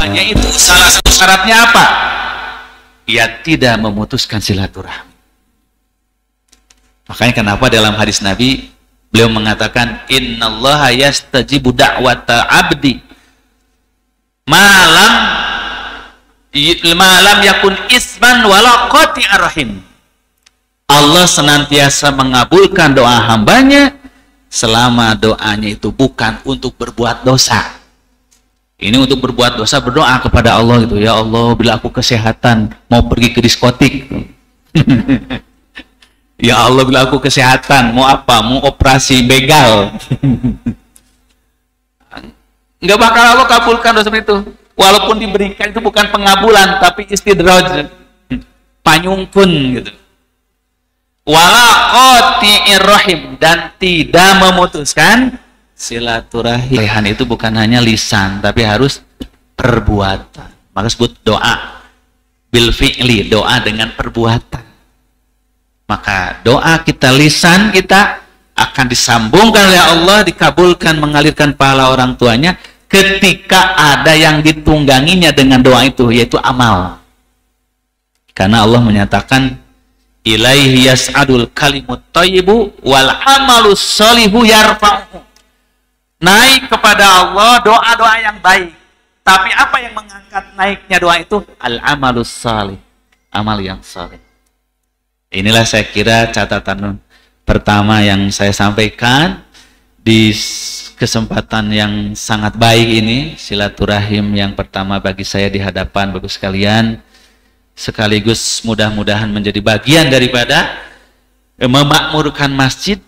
Hanya itu salah satu syaratnya apa? Ia tidak memutuskan silaturahmi. Makanya kenapa dalam hadis Nabi beliau mengatakan Inna innallaha yastajibu da'wata 'abdi malam malam yakun isman walakoti arahim. Allah senantiasa mengabulkan doa hambanya selama doanya itu bukan untuk berbuat dosa. Ini untuk berbuat dosa berdoa kepada Allah gitu ya Allah bila aku kesehatan mau pergi ke diskotik. ya Allah bila aku kesehatan mau apa? Mau operasi begal. Enggak bakal Allah kabulkan dosa itu. Walaupun diberikan itu bukan pengabulan tapi istidraj. Panyungkun gitu. Wala rahim dan tidak memutuskan silaturahim lehan itu bukan hanya lisan tapi harus perbuatan maka sebut doa bil fi'li doa dengan perbuatan maka doa kita lisan kita akan disambungkan oleh Allah dikabulkan mengalirkan pahala orang tuanya ketika ada yang ditungganginya dengan doa itu yaitu amal karena Allah menyatakan ilaihi yas'adul kalimut thayyibu wal amalus solihu yarfa'uhu naik kepada Allah doa-doa yang baik. Tapi apa yang mengangkat naiknya doa itu? Al-amalus salih. Amal yang salih. Inilah saya kira catatan pertama yang saya sampaikan di kesempatan yang sangat baik ini silaturahim yang pertama bagi saya di hadapan bagus sekalian sekaligus mudah-mudahan menjadi bagian daripada memakmurkan masjid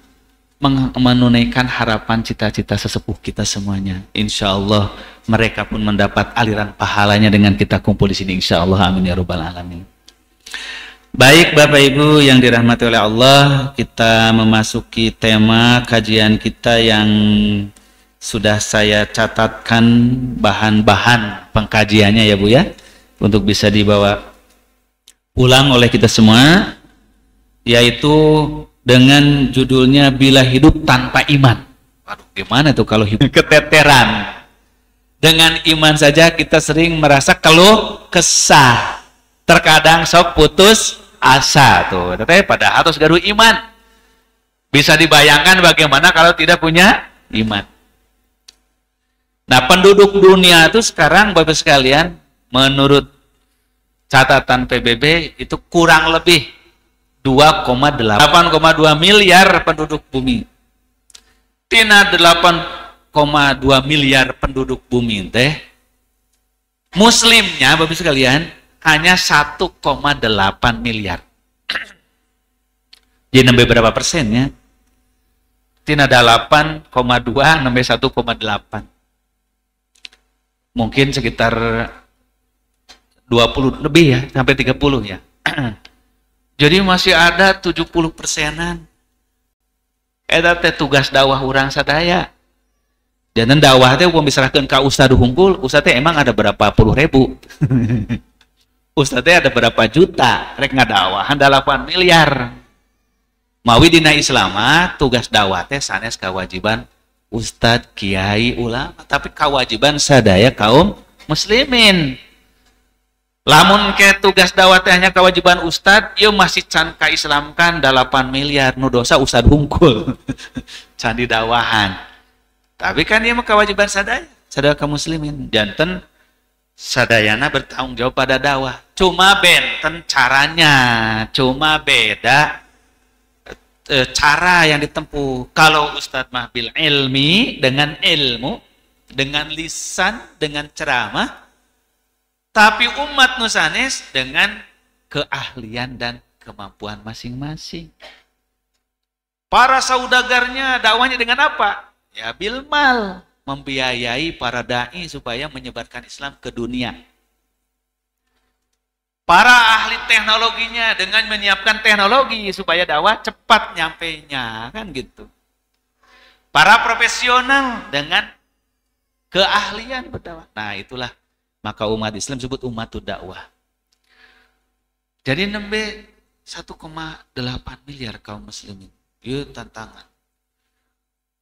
menunaikan harapan cita-cita sesepuh kita semuanya. Insya Allah mereka pun mendapat aliran pahalanya dengan kita kumpul di sini. Insya Allah amin ya robbal alamin. Baik Bapak Ibu yang dirahmati oleh Allah, kita memasuki tema kajian kita yang sudah saya catatkan bahan-bahan pengkajiannya ya Bu ya untuk bisa dibawa pulang oleh kita semua yaitu dengan judulnya Bila Hidup Tanpa Iman. Waduh, gimana tuh kalau hidup keteteran? Dengan iman saja kita sering merasa keluh kesah. Terkadang sok putus asa tuh. Tapi pada harus garu iman. Bisa dibayangkan bagaimana kalau tidak punya iman. Nah, penduduk dunia itu sekarang Bapak sekalian menurut catatan PBB itu kurang lebih 8,2 miliar penduduk bumi. Tina 8,2 miliar penduduk bumi teh muslimnya Bapak sekalian hanya 1,8 miliar. Jadi nambah berapa persennya? Tina 8,2 nambah 1,8. Mungkin sekitar 20 lebih ya, sampai 30 ya. Jadi masih ada 70 persenan. Eta teh tugas dakwah orang sadaya. Dan dakwah teh bisa diserahkan ke ustad hunkul, Ustadz teh emang ada berapa puluh ribu. Ustadz teh ada berapa juta, rek dakwah, ada 8 miliar. Mawi dina islama, tugas dakwah teh sanes kewajiban ustadz kiai, ulama, tapi kewajiban sadaya kaum muslimin. Lamun ke tugas dakwah hanya kewajiban ustad, yuk masih can ka islamkan 8 miliar nu dosa ustad hungkul. can dakwahan. Tapi kan dia mah kewajiban sadaya, sadaya kaum muslimin. Janten sadayana bertanggung jawab pada dakwah. Cuma benten caranya, cuma beda e, cara yang ditempuh. Kalau ustad mah bil ilmi dengan ilmu, dengan lisan, dengan ceramah, tapi umat Nusanes dengan keahlian dan kemampuan masing-masing. Para saudagarnya dakwanya dengan apa? Ya bilmal, membiayai para dai supaya menyebarkan Islam ke dunia. Para ahli teknologinya dengan menyiapkan teknologi supaya dakwah cepat nyampainya, kan gitu. Para profesional dengan keahlian berdakwah. Nah, itulah maka umat Islam disebut umat dakwah. Jadi nembe 1,8 miliar kaum muslimin. Itu tantangan.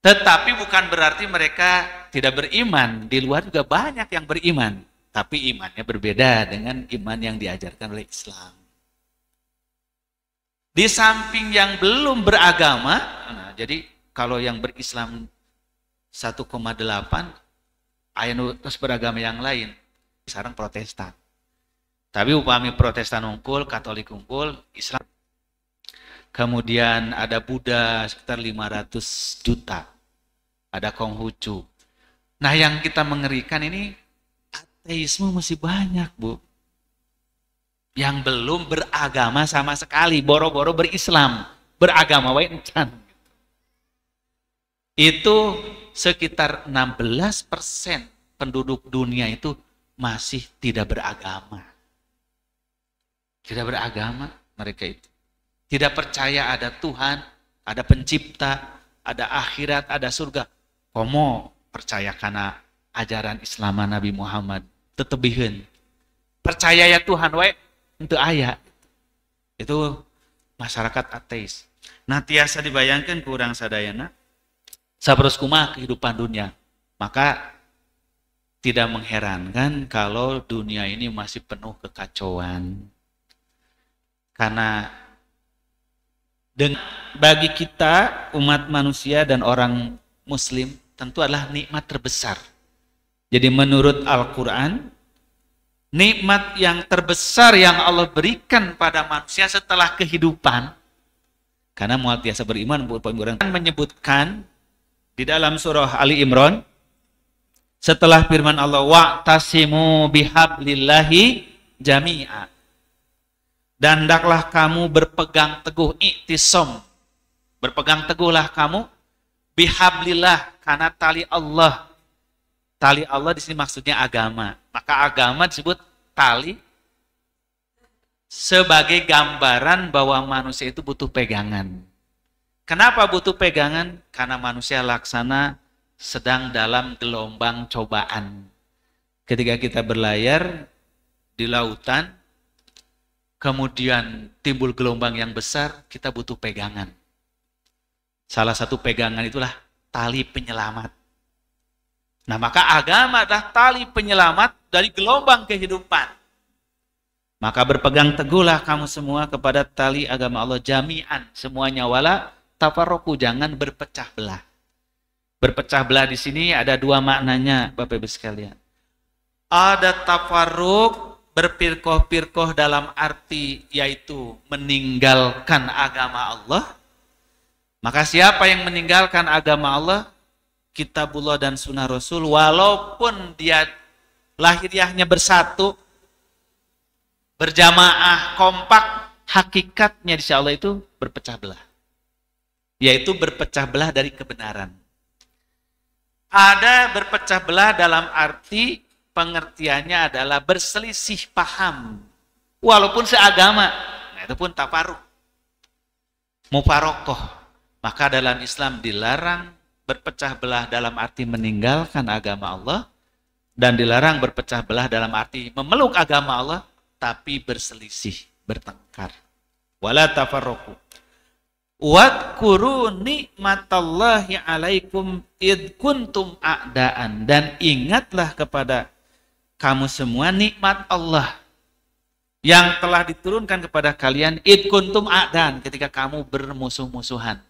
Tetapi bukan berarti mereka tidak beriman. Di luar juga banyak yang beriman. Tapi imannya berbeda dengan iman yang diajarkan oleh Islam. Di samping yang belum beragama, nah, jadi kalau yang berislam 1,8, ayat terus beragama yang lain, sarang protestan tapi upami protestan unggul katolik unggul islam kemudian ada Buddha sekitar 500 juta ada Konghucu nah yang kita mengerikan ini ateisme masih banyak bu yang belum beragama sama sekali boro-boro berislam beragama wae encan itu sekitar 16% penduduk dunia itu masih tidak beragama. Tidak beragama mereka itu. Tidak percaya ada Tuhan, ada pencipta, ada akhirat, ada surga. Komo percaya karena ajaran Islam Nabi Muhammad. Tetebihin. Percaya ya Tuhan, wae untuk ayat Itu masyarakat ateis. Nah tiasa dibayangkan kurang sadayana. Sabrus kumah kehidupan dunia. Maka tidak mengherankan kalau dunia ini masih penuh kekacauan. Karena dengan, bagi kita umat manusia dan orang muslim tentu adalah nikmat terbesar. Jadi menurut Al-Qur'an nikmat yang terbesar yang Allah berikan pada manusia setelah kehidupan karena muatiasa beriman menyebutkan di dalam surah Ali Imran setelah firman Allah Tasimu bihablillahi jami'a. Dan daklah kamu berpegang teguh i'tisom Berpegang teguhlah kamu bihablillah karena tali Allah. Tali Allah di sini maksudnya agama. Maka agama disebut tali sebagai gambaran bahwa manusia itu butuh pegangan. Kenapa butuh pegangan? Karena manusia laksana sedang dalam gelombang cobaan. Ketika kita berlayar di lautan, kemudian timbul gelombang yang besar, kita butuh pegangan. Salah satu pegangan itulah tali penyelamat. Nah, maka agama adalah tali penyelamat dari gelombang kehidupan. Maka berpegang teguhlah kamu semua kepada tali agama Allah jami'an semuanya wala tafarroku jangan berpecah belah. Berpecah belah di sini ada dua maknanya, Bapak Ibu sekalian. Ada tafaruk berpirkoh-pirkoh dalam arti yaitu meninggalkan agama Allah. Maka siapa yang meninggalkan agama Allah, kitabullah dan sunnah Rasul, walaupun dia lahiriahnya bersatu, berjamaah, kompak, hakikatnya di Allah itu berpecah belah. Yaitu berpecah belah dari kebenaran. Ada berpecah belah dalam arti pengertiannya adalah berselisih paham. Walaupun seagama, nah itu pun tafaruk. Mufarokoh. Maka dalam Islam dilarang berpecah belah dalam arti meninggalkan agama Allah dan dilarang berpecah belah dalam arti memeluk agama Allah tapi berselisih, bertengkar. Wala tafarroku. Wadkuru nikmatallahi alaikum id kuntum a'daan. Dan ingatlah kepada kamu semua nikmat Allah yang telah diturunkan kepada kalian id kuntum a'daan ketika kamu bermusuh-musuhan.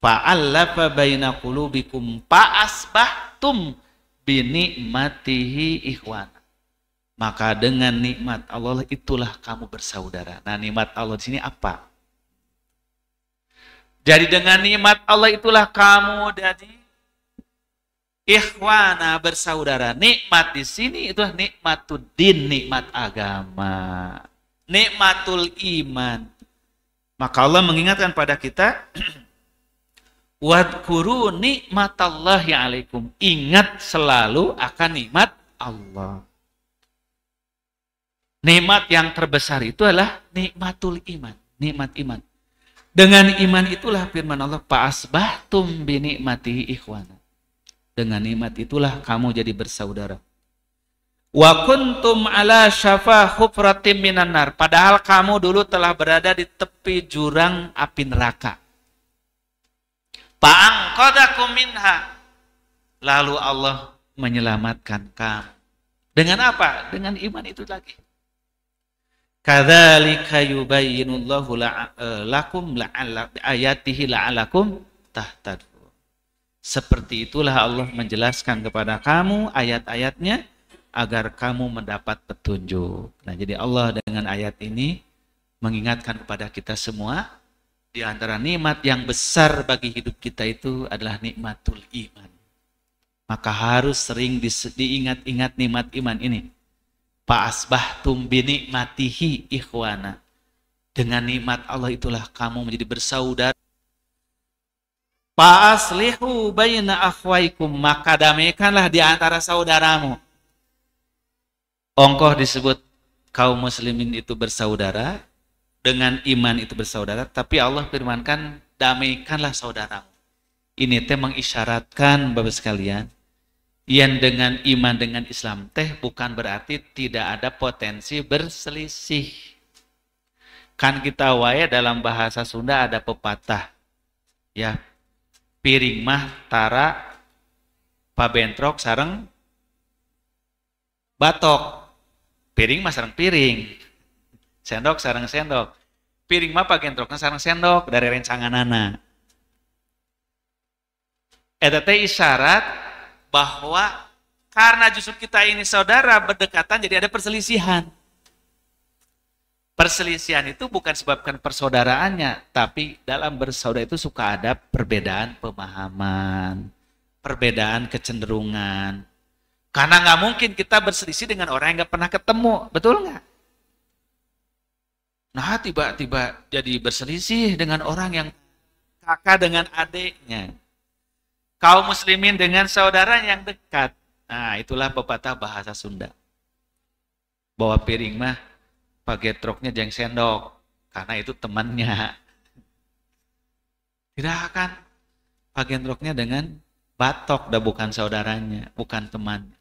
Fa'allafa baina qulubikum fa'asbahtum binikmatihi ikhwan. Maka dengan nikmat Allah itulah kamu bersaudara. Nah, nikmat Allah di sini apa? Jadi dengan nikmat Allah itulah kamu jadi ikhwana bersaudara. Nikmat di sini itulah nikmatul din, nikmat agama, nikmatul iman. Maka Allah mengingatkan pada kita Wadkuru nikmatallahi alaikum. Ingat selalu akan nikmat Allah. Nikmat yang terbesar itu adalah nikmatul iman, nikmat iman. Dengan iman itulah firman Allah, "Fa'asbahtum binikmatihi ikhwana." Dengan nikmat itulah kamu jadi bersaudara. Wa kuntum ala syafa hufratim minan Padahal kamu dulu telah berada di tepi jurang api neraka. Fa'angqadakum minha. Lalu Allah menyelamatkan kamu. Dengan apa? Dengan iman itu lagi. Kadzalika yubayyinullahu eh, lakum ayatihi la'alakum Seperti itulah Allah menjelaskan kepada kamu ayat-ayatnya agar kamu mendapat petunjuk. Nah, jadi Allah dengan ayat ini mengingatkan kepada kita semua di antara nikmat yang besar bagi hidup kita itu adalah nikmatul iman. Maka harus sering diingat-ingat nikmat iman ini Pa'asbah tumbini matihi ikhwana. Dengan nikmat Allah itulah kamu menjadi bersaudara. Pa'aslihu bayna akhwaikum maka damaikanlah di antara saudaramu. Ongkoh disebut kaum muslimin itu bersaudara, dengan iman itu bersaudara, tapi Allah firmankan damaikanlah saudaramu. Ini teh mengisyaratkan Bapak sekalian, yang dengan iman dengan Islam teh bukan berarti tidak ada potensi berselisih. Kan kita waya dalam bahasa Sunda ada pepatah. Ya. Piring mah tara pabentrok sarang, batok. Piring mah sareng piring. Sendok sarang sendok. Piring mah pagentrokna sareng sendok dari rencanganana. Eta teh isyarat bahwa karena justru kita ini saudara berdekatan jadi ada perselisihan. Perselisihan itu bukan sebabkan persaudaraannya, tapi dalam bersaudara itu suka ada perbedaan pemahaman, perbedaan kecenderungan. Karena nggak mungkin kita berselisih dengan orang yang nggak pernah ketemu, betul nggak? Nah, tiba-tiba jadi berselisih dengan orang yang kakak dengan adiknya kaum muslimin dengan saudara yang dekat. Nah, itulah pepatah bahasa Sunda. Bawa piring mah pakai truknya jeng sendok karena itu temannya. Tidak akan pakai truknya dengan batok dah bukan saudaranya, bukan temannya.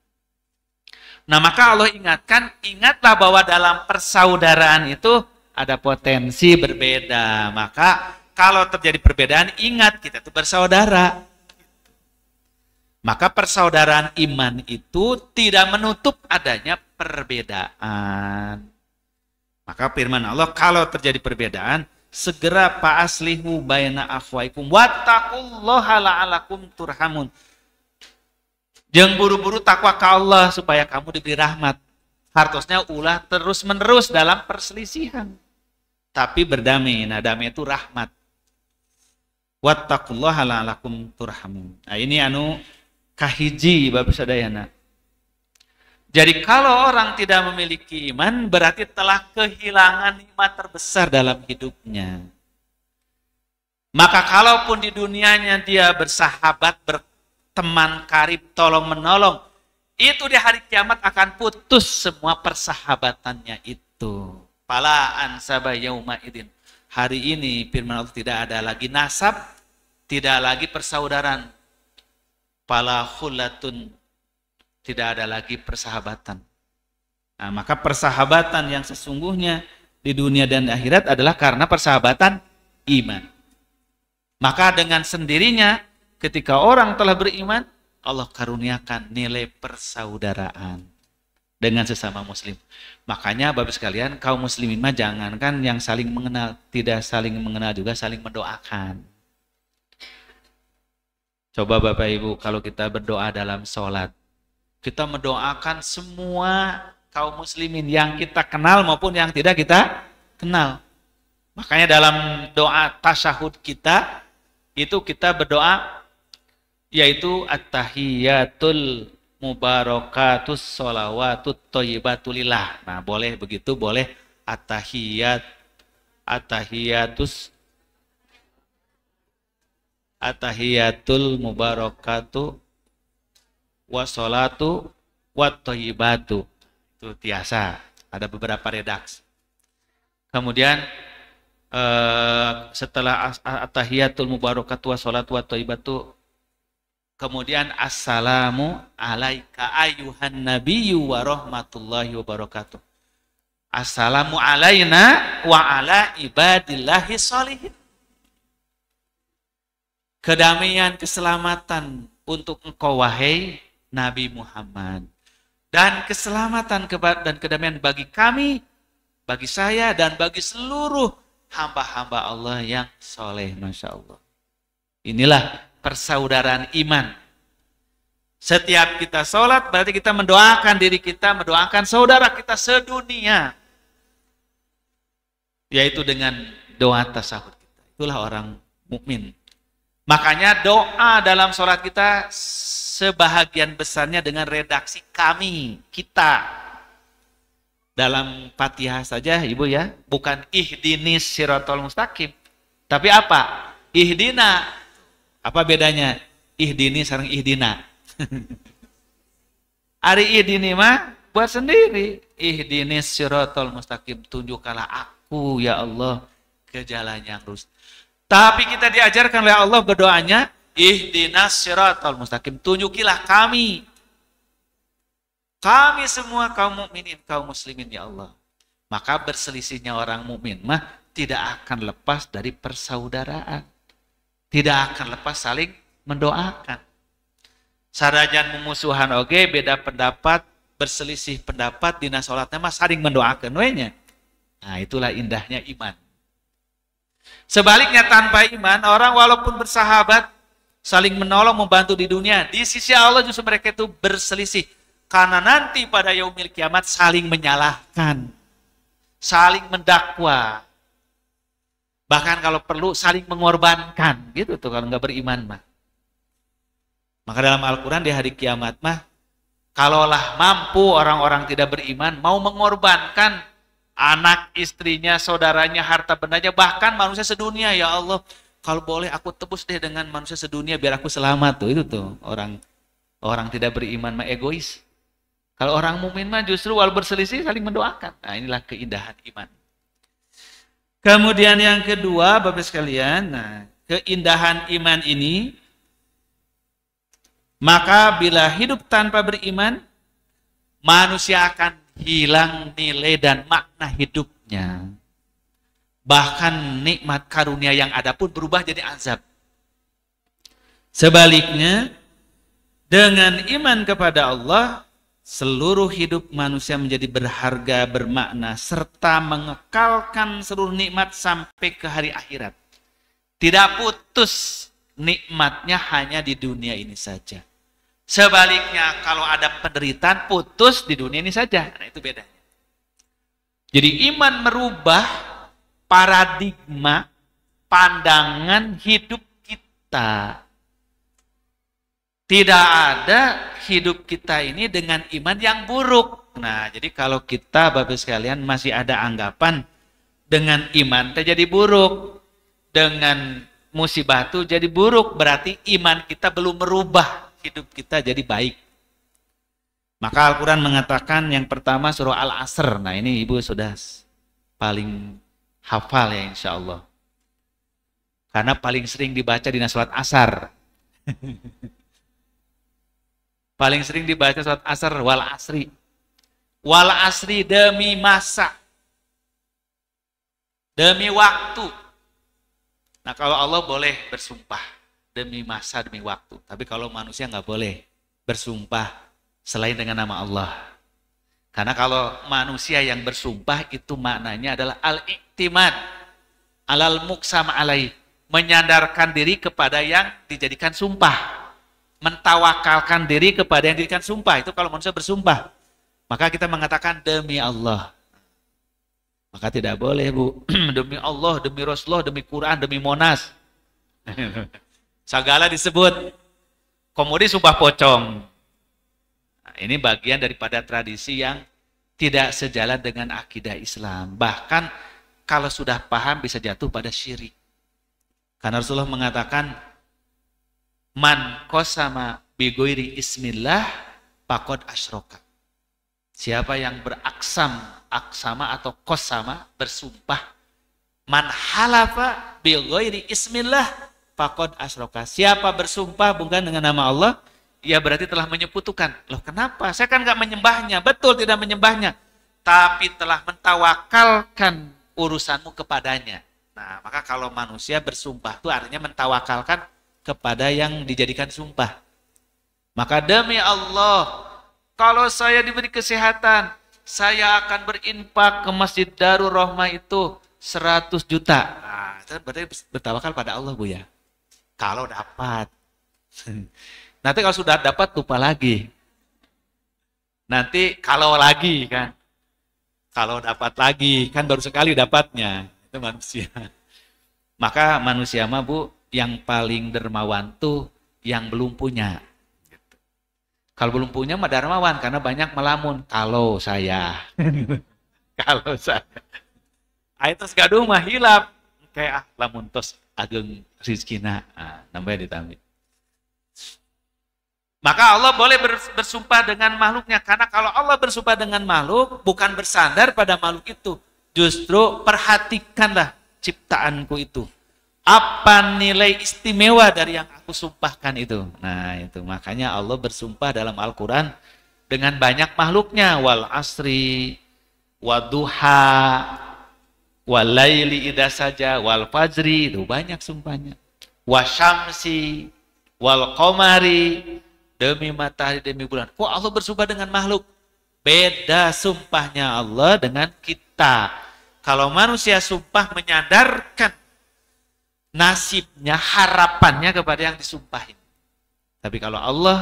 Nah, maka Allah ingatkan, ingatlah bahwa dalam persaudaraan itu ada potensi berbeda. Maka kalau terjadi perbedaan, ingat kita itu bersaudara. Maka persaudaraan iman itu tidak menutup adanya perbedaan. Maka firman Allah, kalau terjadi perbedaan, segera pa'aslihu baina akhwaikum wattaqullaha la'alakum turhamun. Jangan buru-buru takwa ke Allah supaya kamu diberi rahmat. Hartosnya ulah terus-menerus dalam perselisihan. Tapi berdamai. Nah, damai itu rahmat. Wattaqullaha la'alakum turhamun. Nah, ini anu kahiji Bapak Sadayana. Jadi kalau orang tidak memiliki iman berarti telah kehilangan iman terbesar dalam hidupnya. Maka kalaupun di dunianya dia bersahabat, berteman karib, tolong menolong, itu di hari kiamat akan putus semua persahabatannya itu. Palaan, ansaba yauma idin. Hari ini firman Allah tidak ada lagi nasab, tidak lagi persaudaraan, pala khulatun tidak ada lagi persahabatan. Nah, maka persahabatan yang sesungguhnya di dunia dan akhirat adalah karena persahabatan iman. Maka dengan sendirinya ketika orang telah beriman, Allah karuniakan nilai persaudaraan dengan sesama muslim. Makanya Bapak sekalian kaum muslimin mah jangankan yang saling mengenal, tidak saling mengenal juga saling mendoakan. Coba Bapak Ibu, kalau kita berdoa dalam sholat, kita mendoakan semua kaum muslimin yang kita kenal maupun yang tidak kita kenal. Makanya dalam doa tasyahud kita, itu kita berdoa yaitu at-tahiyyatul mubarakatus sholawatut toyibatulillah. Nah, boleh begitu, boleh at-tahiyyat at-tahiyyatus atahiyatul mubarakatu wassalatu wattayyibatu itu biasa ada beberapa redaks. kemudian eh, setelah atahiyatul mubarakatu wa salatu kemudian assalamu alaika ayuhan nabiyyu wa rahmatullahi wa barakatuh assalamu alaina wa ala ibadillahi salihin kedamaian, keselamatan untuk engkau wahai Nabi Muhammad. Dan keselamatan dan kedamaian bagi kami, bagi saya, dan bagi seluruh hamba-hamba Allah yang soleh. Masya Allah. Inilah persaudaraan iman. Setiap kita sholat berarti kita mendoakan diri kita, mendoakan saudara kita sedunia. Yaitu dengan doa tasahud kita. Itulah orang mukmin Makanya doa dalam sholat kita sebahagian besarnya dengan redaksi kami, kita. Dalam Fatihah saja Ibu ya, bukan ihdinis sirotol mustaqim. Tapi apa? Ihdina. Apa bedanya? Ihdini sarang ihdina. Ari ihdini mah buat sendiri. Ihdini sirotol mustaqim. Tunjukkanlah aku ya Allah ke jalan yang rusak. Tapi kita diajarkan oleh Allah berdoanya, ihdinas siratal mustaqim, tunjukilah kami. Kami semua kaum mukminin, kaum muslimin ya Allah. Maka berselisihnya orang mukmin mah tidak akan lepas dari persaudaraan. Tidak akan lepas saling mendoakan. Sarajan memusuhan oge okay, beda pendapat, berselisih pendapat dina salatnya mah saling mendoakan we Nah, itulah indahnya iman. Sebaliknya tanpa iman, orang walaupun bersahabat, saling menolong, membantu di dunia, di sisi Allah justru mereka itu berselisih. Karena nanti pada yaumil kiamat saling menyalahkan, saling mendakwa, bahkan kalau perlu saling mengorbankan, gitu tuh kalau nggak beriman mah. Maka dalam Al-Quran di hari kiamat mah, kalaulah mampu orang-orang tidak beriman mau mengorbankan anak istrinya, saudaranya, harta bendanya, bahkan manusia sedunia. Ya Allah, kalau boleh aku tebus deh dengan manusia sedunia biar aku selamat tuh. Itu tuh orang orang tidak beriman mah egois. Kalau orang mukmin mah justru walau berselisih saling mendoakan. Nah, inilah keindahan iman. Kemudian yang kedua, Bapak sekalian, nah, keindahan iman ini maka bila hidup tanpa beriman manusia akan hilang nilai dan makna hidupnya. Bahkan nikmat karunia yang ada pun berubah jadi azab. Sebaliknya, dengan iman kepada Allah, seluruh hidup manusia menjadi berharga, bermakna, serta mengekalkan seluruh nikmat sampai ke hari akhirat. Tidak putus nikmatnya hanya di dunia ini saja. Sebaliknya, kalau ada penderitaan, putus di dunia ini saja. Nah, itu bedanya. Jadi iman merubah paradigma pandangan hidup kita. Tidak ada hidup kita ini dengan iman yang buruk. Nah, jadi kalau kita, Bapak sekalian, masih ada anggapan dengan iman terjadi jadi buruk. Dengan musibah itu jadi buruk. Berarti iman kita belum merubah hidup kita jadi baik. Maka Al-Quran mengatakan yang pertama surah Al-Asr. Nah ini ibu sudah paling hafal ya insya Allah. Karena paling sering dibaca di nasolat asar. paling sering dibaca surat asar wal asri. Wal asri demi masa. Demi waktu. Nah kalau Allah boleh bersumpah demi masa demi waktu. Tapi kalau manusia nggak boleh bersumpah selain dengan nama Allah. Karena kalau manusia yang bersumpah itu maknanya adalah al-iktimad alal muksam alaih, menyandarkan diri kepada yang dijadikan sumpah, mentawakalkan diri kepada yang dijadikan sumpah. Itu kalau manusia bersumpah. Maka kita mengatakan demi Allah. Maka tidak boleh, Bu. demi Allah, demi Rasulullah, demi Quran, demi Monas. Sagala disebut komodi subah pocong. Nah, ini bagian daripada tradisi yang tidak sejalan dengan akidah Islam. Bahkan kalau sudah paham bisa jatuh pada syirik. Karena Rasulullah mengatakan man kosama bigoiri ismillah pakod asroka. Siapa yang beraksam, aksama atau kosama bersumpah man halafa bigoiri ismillah Fakot asroka. Siapa bersumpah bukan dengan nama Allah, ia berarti telah menyekutukan. Loh kenapa? Saya kan nggak menyembahnya. Betul tidak menyembahnya. Tapi telah mentawakalkan urusanmu kepadanya. Nah, maka kalau manusia bersumpah itu artinya mentawakalkan kepada yang dijadikan sumpah. Maka demi Allah, kalau saya diberi kesehatan, saya akan berinfak ke Masjid Darul Rahmah itu 100 juta. Nah, itu berarti bertawakal pada Allah, Bu ya. Kalau dapat. Nanti kalau sudah dapat lupa lagi. Nanti kalau lagi kan. Kalau dapat lagi kan baru sekali dapatnya. Itu manusia. Maka manusia mah Bu yang paling dermawan tuh yang belum punya. Gitu. Kalau belum punya mah dermawan karena banyak melamun. Kalau saya. kalau saya. Ayo terus mah hilap. Kayak ah lamun ageng rizkina. Nah, nambah ditambah. Maka Allah boleh bersumpah dengan makhluknya. Karena kalau Allah bersumpah dengan makhluk, bukan bersandar pada makhluk itu. Justru perhatikanlah ciptaanku itu. Apa nilai istimewa dari yang aku sumpahkan itu? Nah itu makanya Allah bersumpah dalam Al-Quran dengan banyak makhluknya. Wal asri, waduha, walaili idza saja wal fajri itu banyak sumpahnya wasyamsi wal komari demi matahari demi bulan kok Allah bersumpah dengan makhluk beda sumpahnya Allah dengan kita kalau manusia sumpah menyadarkan nasibnya harapannya kepada yang disumpahin tapi kalau Allah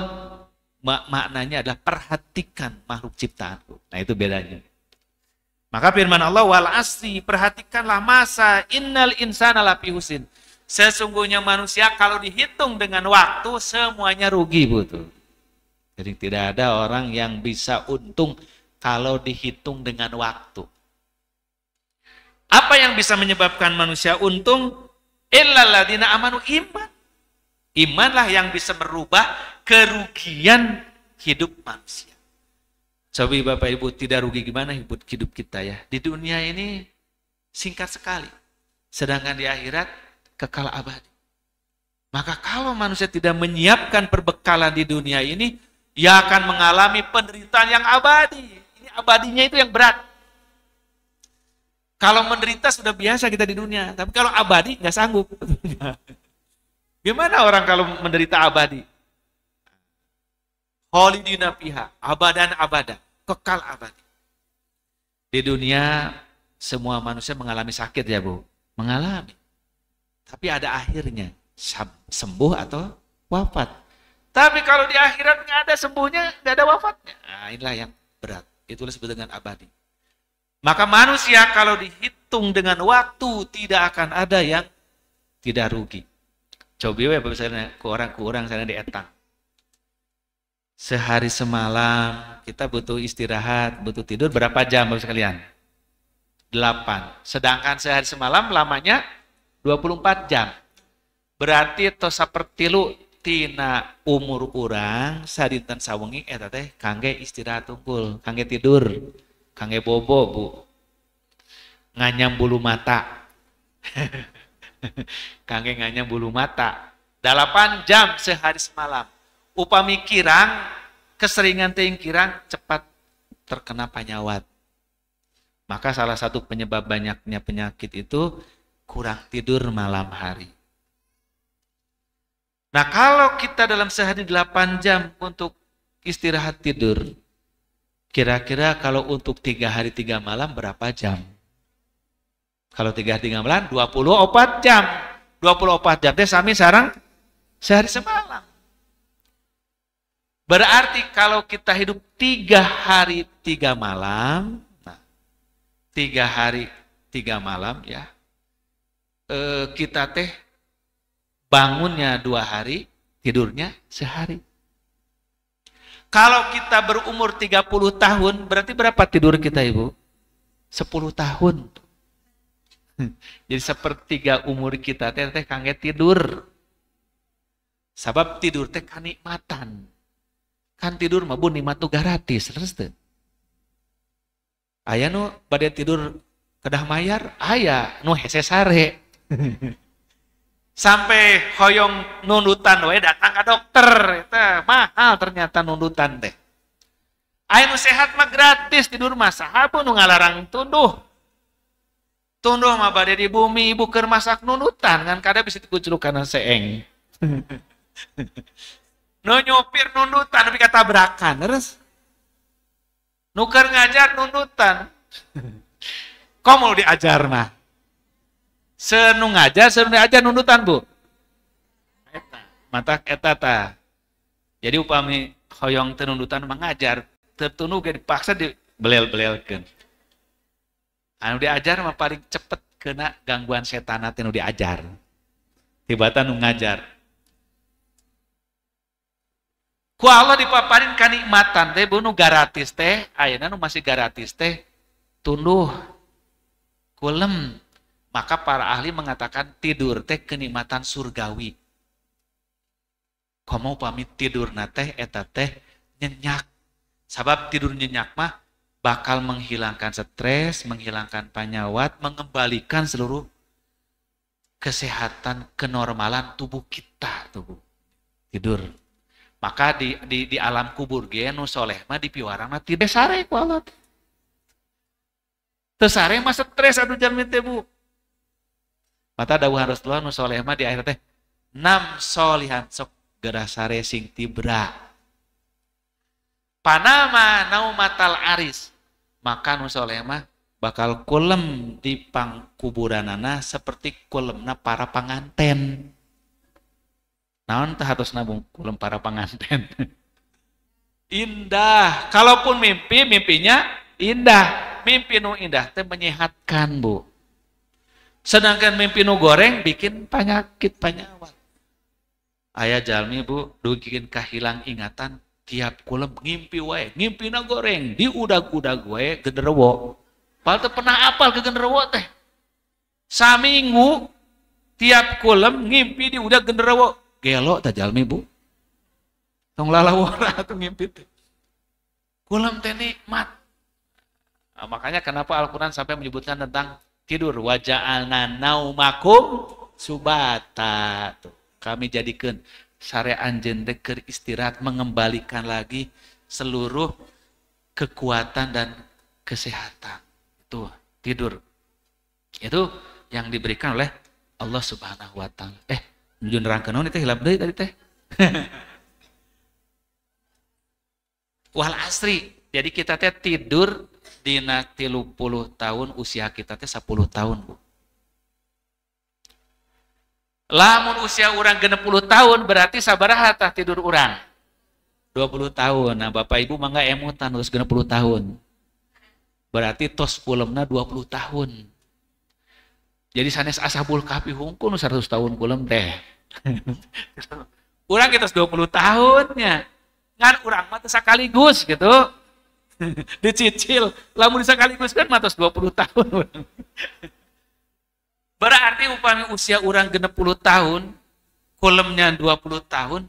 maknanya adalah perhatikan makhluk ciptaanku nah itu bedanya maka firman Allah wal asri perhatikanlah masa innal insana lafi husin. Sesungguhnya manusia kalau dihitung dengan waktu semuanya rugi betul. Jadi tidak ada orang yang bisa untung kalau dihitung dengan waktu. Apa yang bisa menyebabkan manusia untung? Illaladina amanu iman. Imanlah yang bisa merubah kerugian hidup manusia. Sobi Bapak Ibu tidak rugi gimana hidup kita ya. Di dunia ini singkat sekali. Sedangkan di akhirat kekal abadi. Maka kalau manusia tidak menyiapkan perbekalan di dunia ini, ia akan mengalami penderitaan yang abadi. Ini abadinya itu yang berat. Kalau menderita sudah biasa kita di dunia, tapi kalau abadi nggak sanggup. Gimana orang kalau menderita abadi? Holidina piha, abadan abada, kekal abadi. Di dunia semua manusia mengalami sakit ya Bu, mengalami. Tapi ada akhirnya, sembuh atau wafat. Tapi kalau di akhirat nggak ada sembuhnya, nggak ada wafatnya. Nah, inilah yang berat. Itulah sebut dengan abadi. Maka manusia kalau dihitung dengan waktu tidak akan ada yang tidak rugi. Coba ya misalnya ke orang ke orang sana di etang sehari semalam kita butuh istirahat, butuh tidur berapa jam Bapak sekalian? 8. Sedangkan sehari semalam lamanya 24 jam. Berarti seperti lu tina umur urang sarinten sawengi eta eh, teh kangge istirahat tunggul, kangge tidur, kangge bobo, Bu. Nganyam bulu mata. kangge nganyam bulu mata. 8 jam sehari semalam upami kirang keseringan teing kirang cepat terkena panyawat. Maka salah satu penyebab banyaknya penyakit itu kurang tidur malam hari. Nah, kalau kita dalam sehari 8 jam untuk istirahat tidur, kira-kira kalau untuk tiga hari tiga malam berapa jam? Kalau tiga hari tiga malam, 24 jam. 24 jam, teh sami sarang sehari semalam. Berarti kalau kita hidup tiga hari tiga malam, nah, tiga hari tiga malam ya, e, kita teh bangunnya dua hari, tidurnya sehari. Kalau kita berumur 30 tahun, berarti berapa tidur kita ibu? 10 tahun. Jadi sepertiga umur kita teh teh kaget tidur. Sebab tidur teh kenikmatan kan tidur mah bun nikmat tuh gratis terus tuh ayah nu pada tidur kedah mayar ayah nu hese sare sampai hoyong nundutan we datang ke dokter itu mahal ternyata nundutan teh ayah nu sehat mah gratis tidur mah sahabu nu ngalarang tunduh tunduh mah pada di bumi ibu ker masak nundutan kan kada bisa karena seeng Nu nyupir nundutan tapi kata berakan. Terus? Nuker ngajar nundutan. Kok mau diajar mah? Senung ngajar, senung diajar nundutan bu. Mata etata, Jadi upami hoyong tenundutan mengajar. Tertunu dipaksa dibelel-belelkan. Anu diajar mah paling cepet kena gangguan setan anu diajar. Tibatan ngajar ku Allah dipaparin kanikmatan teh bunu gratis teh ayana nu masih gratis teh tunduh kulem maka para ahli mengatakan tidur teh kenikmatan surgawi Kau mau pamit tidur na teh eta teh nyenyak sabab tidur nyenyak mah bakal menghilangkan stres, menghilangkan panyawat, mengembalikan seluruh kesehatan kenormalan tubuh kita tubuh tidur maka di, di, di alam kubur Geno nu soleh mah di piwara mah tidak sare ku Allah. tersare mah stres atuh jalmi teh Bu. Mata Dawuh harus nu soleh mah di akhirat teh enam solihan sok gerah sare sing tibra. Panama naumatal aris. Maka nu soleh mah bakal kulem di pang kuburanana seperti kulemna para panganten. Naon tah harus nabung kulem para panganten. indah. Kalaupun mimpi, mimpinya indah. Mimpi nu indah teh menyehatkan, Bu. Sedangkan mimpi nu goreng bikin penyakit penyawat. Ayah jalmi, Bu, dugikin kehilang ingatan tiap kulem ngimpi wae, ngimpi na goreng, di udah udah gue genderwo. Padahal pernah apal ke genderwo teh. Saminggu tiap kolam ngimpi di udah genderwo gelo tajalmi bu tong lalawara atau ngimpi teh kulam teh nikmat nah, makanya kenapa Al-Quran sampai menyebutkan tentang tidur Wajah alna naumakum subata tuh kami jadikan syariat jende ke istirahat mengembalikan lagi seluruh kekuatan dan kesehatan itu tidur itu yang diberikan oleh Allah Subhanahu wa taala eh Nuju nerangkeun naon teh hilap deui tadi teh. Wal asri. Jadi kita teh tidur dina 30 tahun usia kita teh 10 tahun, Bu. Lamun usia orang 60 tahun berarti sabaraha tah tidur orang? 20 tahun. Nah, Bapak Ibu mangga emutan harus 60 tahun. Berarti tos pulemna 20 tahun jadi sanes asabul kapi hungkul 100 tahun kulem teh kurang kita 20 tahunnya ngan kurang mah sekaligus gitu dicicil lamun sekaligus kan matos 20 tahun berarti upami usia orang genep puluh tahun kulemnya 20 tahun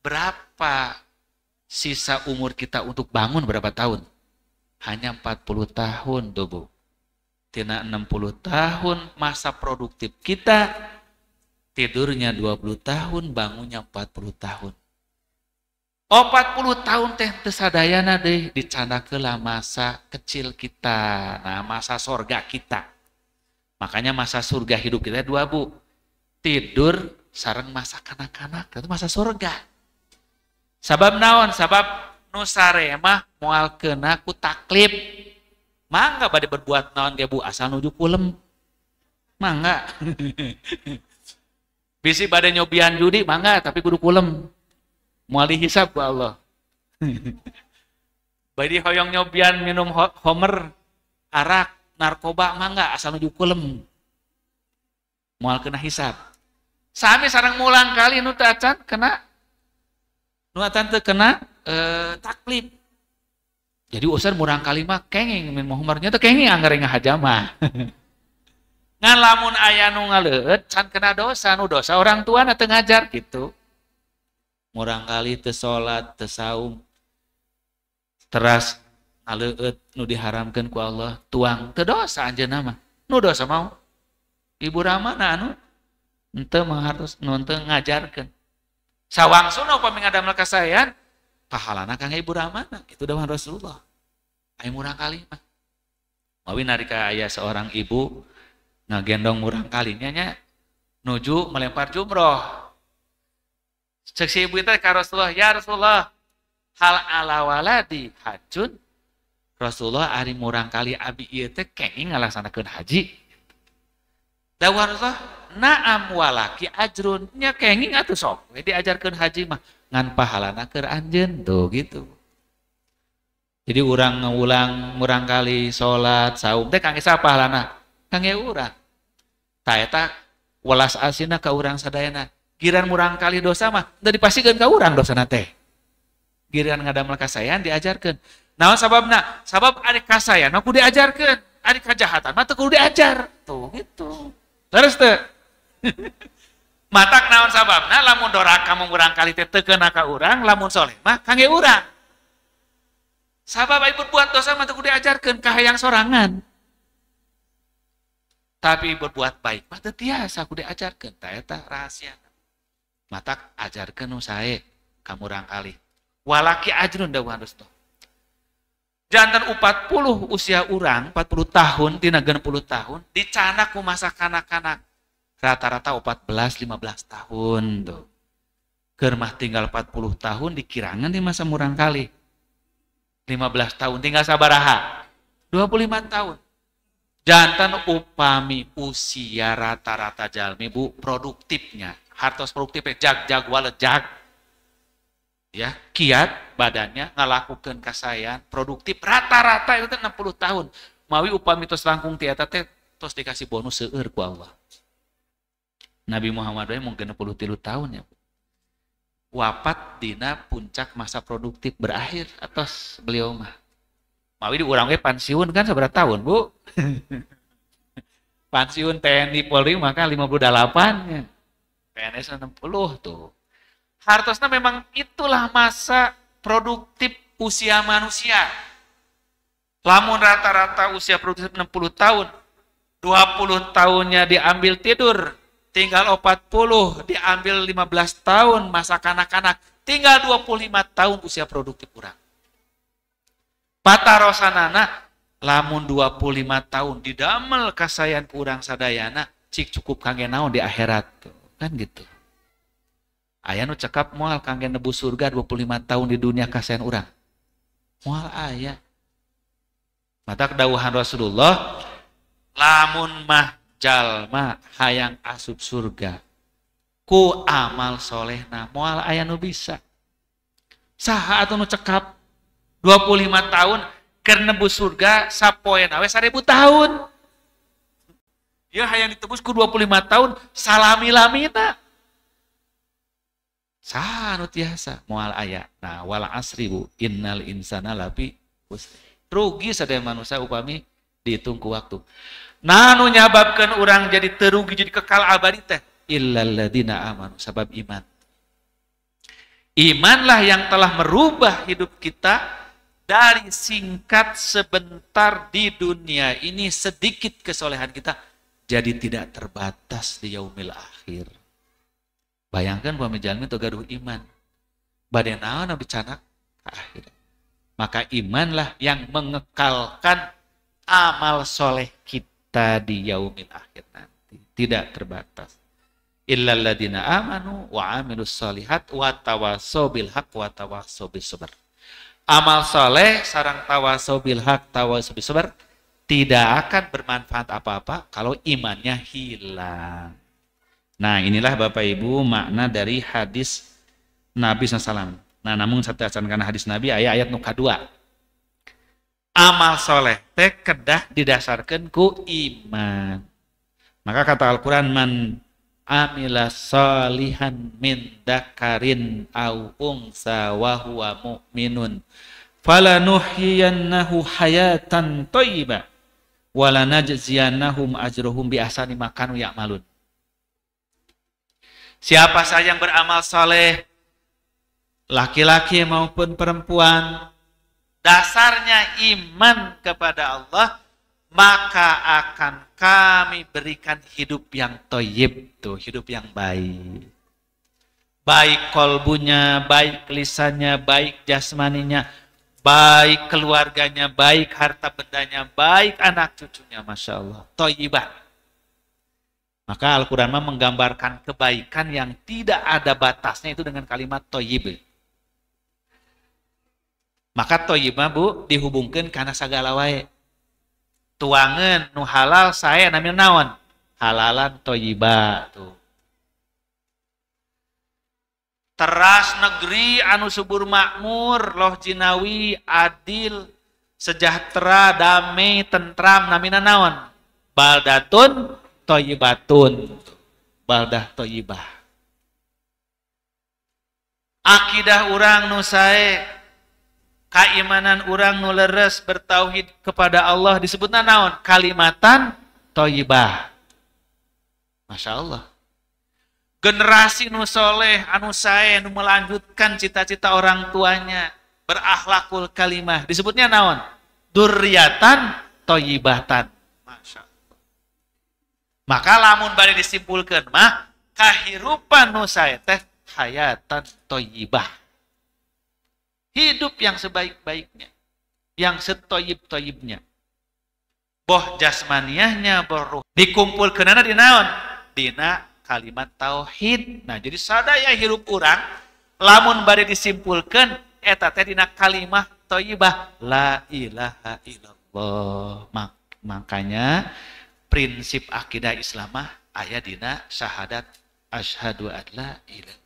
berapa sisa umur kita untuk bangun berapa tahun hanya 40 tahun tuh tina 60 tahun masa produktif kita tidurnya 20 tahun bangunnya 40 tahun oh 40 tahun teh tersadayana deh kelah masa kecil kita nah masa sorga kita makanya masa surga hidup kita dua bu tidur sarang masa kanak-kanak itu masa sorga sabab naon sabab nusarema mual kena ku taklip mangga pada berbuat naon ge Bu asal nuju kulem mangga bisi pada nyobian judi mangga tapi kudu kulem muali hisab ku Allah bari hoyong nyobian minum homer arak narkoba mangga asal nuju kulem mual kena hisab sami sarang mulang kali nu acan kena nu teu kena e, eh, taklif jadi user murang kalima kenging min muhumarnya tuh kenging anggar hajama. Ngalamun ayah nu ngaleut can kena dosa nu dosa orang tua na ngajar gitu. Murang kali teu salat, teu saum. Teras ngaleut nu diharamkan ku Allah tuang teu dosa anjeunna mah. Nu dosa mau. Ibu ramana anu ente mengharus harus ente ngajarkeun. Sawang suno pamingadamel kasayan pahalana kang ibu ramana itu dawan Rasulullah ayo murang kali mah mawi narika ayah seorang ibu ngagendong murang kalinya nya nuju melempar jumroh cek ibu itu ke Rasulullah ya Rasulullah hal ala waladi hajun Rasulullah ari murang kali abi ieu teh kenging ngalaksanakeun haji dawuh Rasulullah na'am walaki ajrun nya kenging atau sok jadi ajarkan haji mah ngan pahala naker anjen tuh gitu jadi orang ngulang murang kali sholat, saum teh kange siapa pahalana kang urang taeta welas asina ke urang sadayana giran murang kali dosa mah teu dipastikan ke urang dosana teh giran ngadamel kasayan diajarkeun sabab nah sabab ari kasayan aku diajarkan, adik kejahatan mah kudu diajar tuh gitu terus tuh matak naon nah lamun doraka mengurang kali teh tekena urang lamun soleh mah kange urang sabab ibu buat dosa mah kudu diajarkeun ka sorangan tapi berbuat baik mah teu tiasa kudu diajarkeun ta eta rahasia matak ajarkeun nu sae ka urang kali walaki ajrun dawuh dosa jantan 40 usia urang 40 tahun tina 60 tahun dicanak ku masa kanak-kanak rata-rata 14-15 tahun tuh. Germah tinggal 40 tahun dikirangan di masa murang kali. 15 tahun tinggal sabaraha. 25 tahun. Jantan upami usia rata-rata jalmi bu produktifnya. Hartos produktifnya jag-jag jag. Ya, kiat badannya ngelakukan kasayan produktif rata-rata itu 60 tahun. Mawi upami terus langkung tiata terus dikasih bonus seueur ku Allah Nabi Muhammad mungkin 60 tilu tahun ya. Wafat dina puncak masa produktif berakhir atas beliau mah. Mawi di urang pensiun kan seberapa tahun, Bu? pensiun TNI Polri maka 58 ya. PNS 60 tuh. Hartosna memang itulah masa produktif usia manusia. Lamun rata-rata usia produktif 60 tahun, 20 tahunnya diambil tidur, tinggal 40, diambil 15 tahun masa kanak-kanak, tinggal 25 tahun usia produktif kurang. Patarosanana, lamun 25 tahun didamel kasayan kurang sadayana, cik cukup kangge naon di akhirat. Kan gitu. Ayah nu cekap mual kangen nebus surga 25 tahun di dunia kasayan urang Mual ayah. Mata kedauhan Rasulullah, lamun mah jalma hayang asup surga ku amal solehna mual ayah nu bisa saha atau nu cekap 25 tahun bu surga sapoena wes 1000 tahun ya hayang ditebus ku 25 tahun salami lamina saha nu tiasa moal ayah nah wala asri bu innal insana lapi rugi sadaya manusia upami dihitung ku waktu Nanu nyababkan orang jadi terugi jadi kekal abadi teh illalladina aman sebab iman. Imanlah yang telah merubah hidup kita dari singkat sebentar di dunia ini sedikit kesolehan kita jadi tidak terbatas di yaumil akhir. Bayangkan bahwa menjalani itu gaduh iman. Badai naon bicara akhir. Maka imanlah yang mengekalkan amal soleh kita hatta di yaumil akhir nanti. Tidak terbatas. Illalladina amanu wa amilus solihat wa tawasaw bil haq wa tawasaw bis Amal soleh sarang tawasaw bil haq tawasaw tidak akan bermanfaat apa-apa kalau imannya hilang. Nah inilah Bapak Ibu makna dari hadis Nabi SAW. Nah namun saya acan karena hadis Nabi ayat-ayat nukah dua amal soleh teh kedah didasarkan ku iman maka kata Al-Quran man amila solihan min dakarin au unsa wa huwa mu'minun falanuhiyannahu hayatan toyiba walanajziyannahum ajruhum biasani ahsani makanu ya'malun Siapa saja yang beramal soleh, laki-laki maupun perempuan, dasarnya iman kepada Allah, maka akan kami berikan hidup yang toyib tuh, hidup yang baik. Baik kolbunya, baik lisannya, baik jasmaninya, baik keluarganya, baik harta bendanya, baik anak cucunya, Masya Allah. Toyibah. Maka Al-Quran menggambarkan kebaikan yang tidak ada batasnya itu dengan kalimat toyib. q maka toybabu dihubungkan karena sagala wa tuangan Nu halal saya na nawan halalan toyi teras negeri anu suburmakmur loh Cinawi adil sejahtera damai tentram namina nawan baldatun toyibatun balddah toyiba aqidah orang Nu saya keimanan orang nuleres bertauhid kepada Allah disebutnya naon kalimatan toyibah Masya Allah generasi nusoleh anu saya nu melanjutkan cita-cita orang tuanya berakhlakul kalimah disebutnya naon duriatan toyibatan Masya Allah maka lamun bari disimpulkan mah kahirupan nu saya teh hayatan toyibah Hidup yang sebaik-baiknya. Yang setoyib-toyibnya. Boh jasmaniahnya, boh Dikumpul ke nana dinaon? Dina kalimat tauhid. Nah, jadi sadaya hirup orang, lamun bari disimpulkan, eta teh dina kalimat toyibah. La ilaha illallah. makanya prinsip akidah islamah ayat dina syahadat asyhadu an la ilaha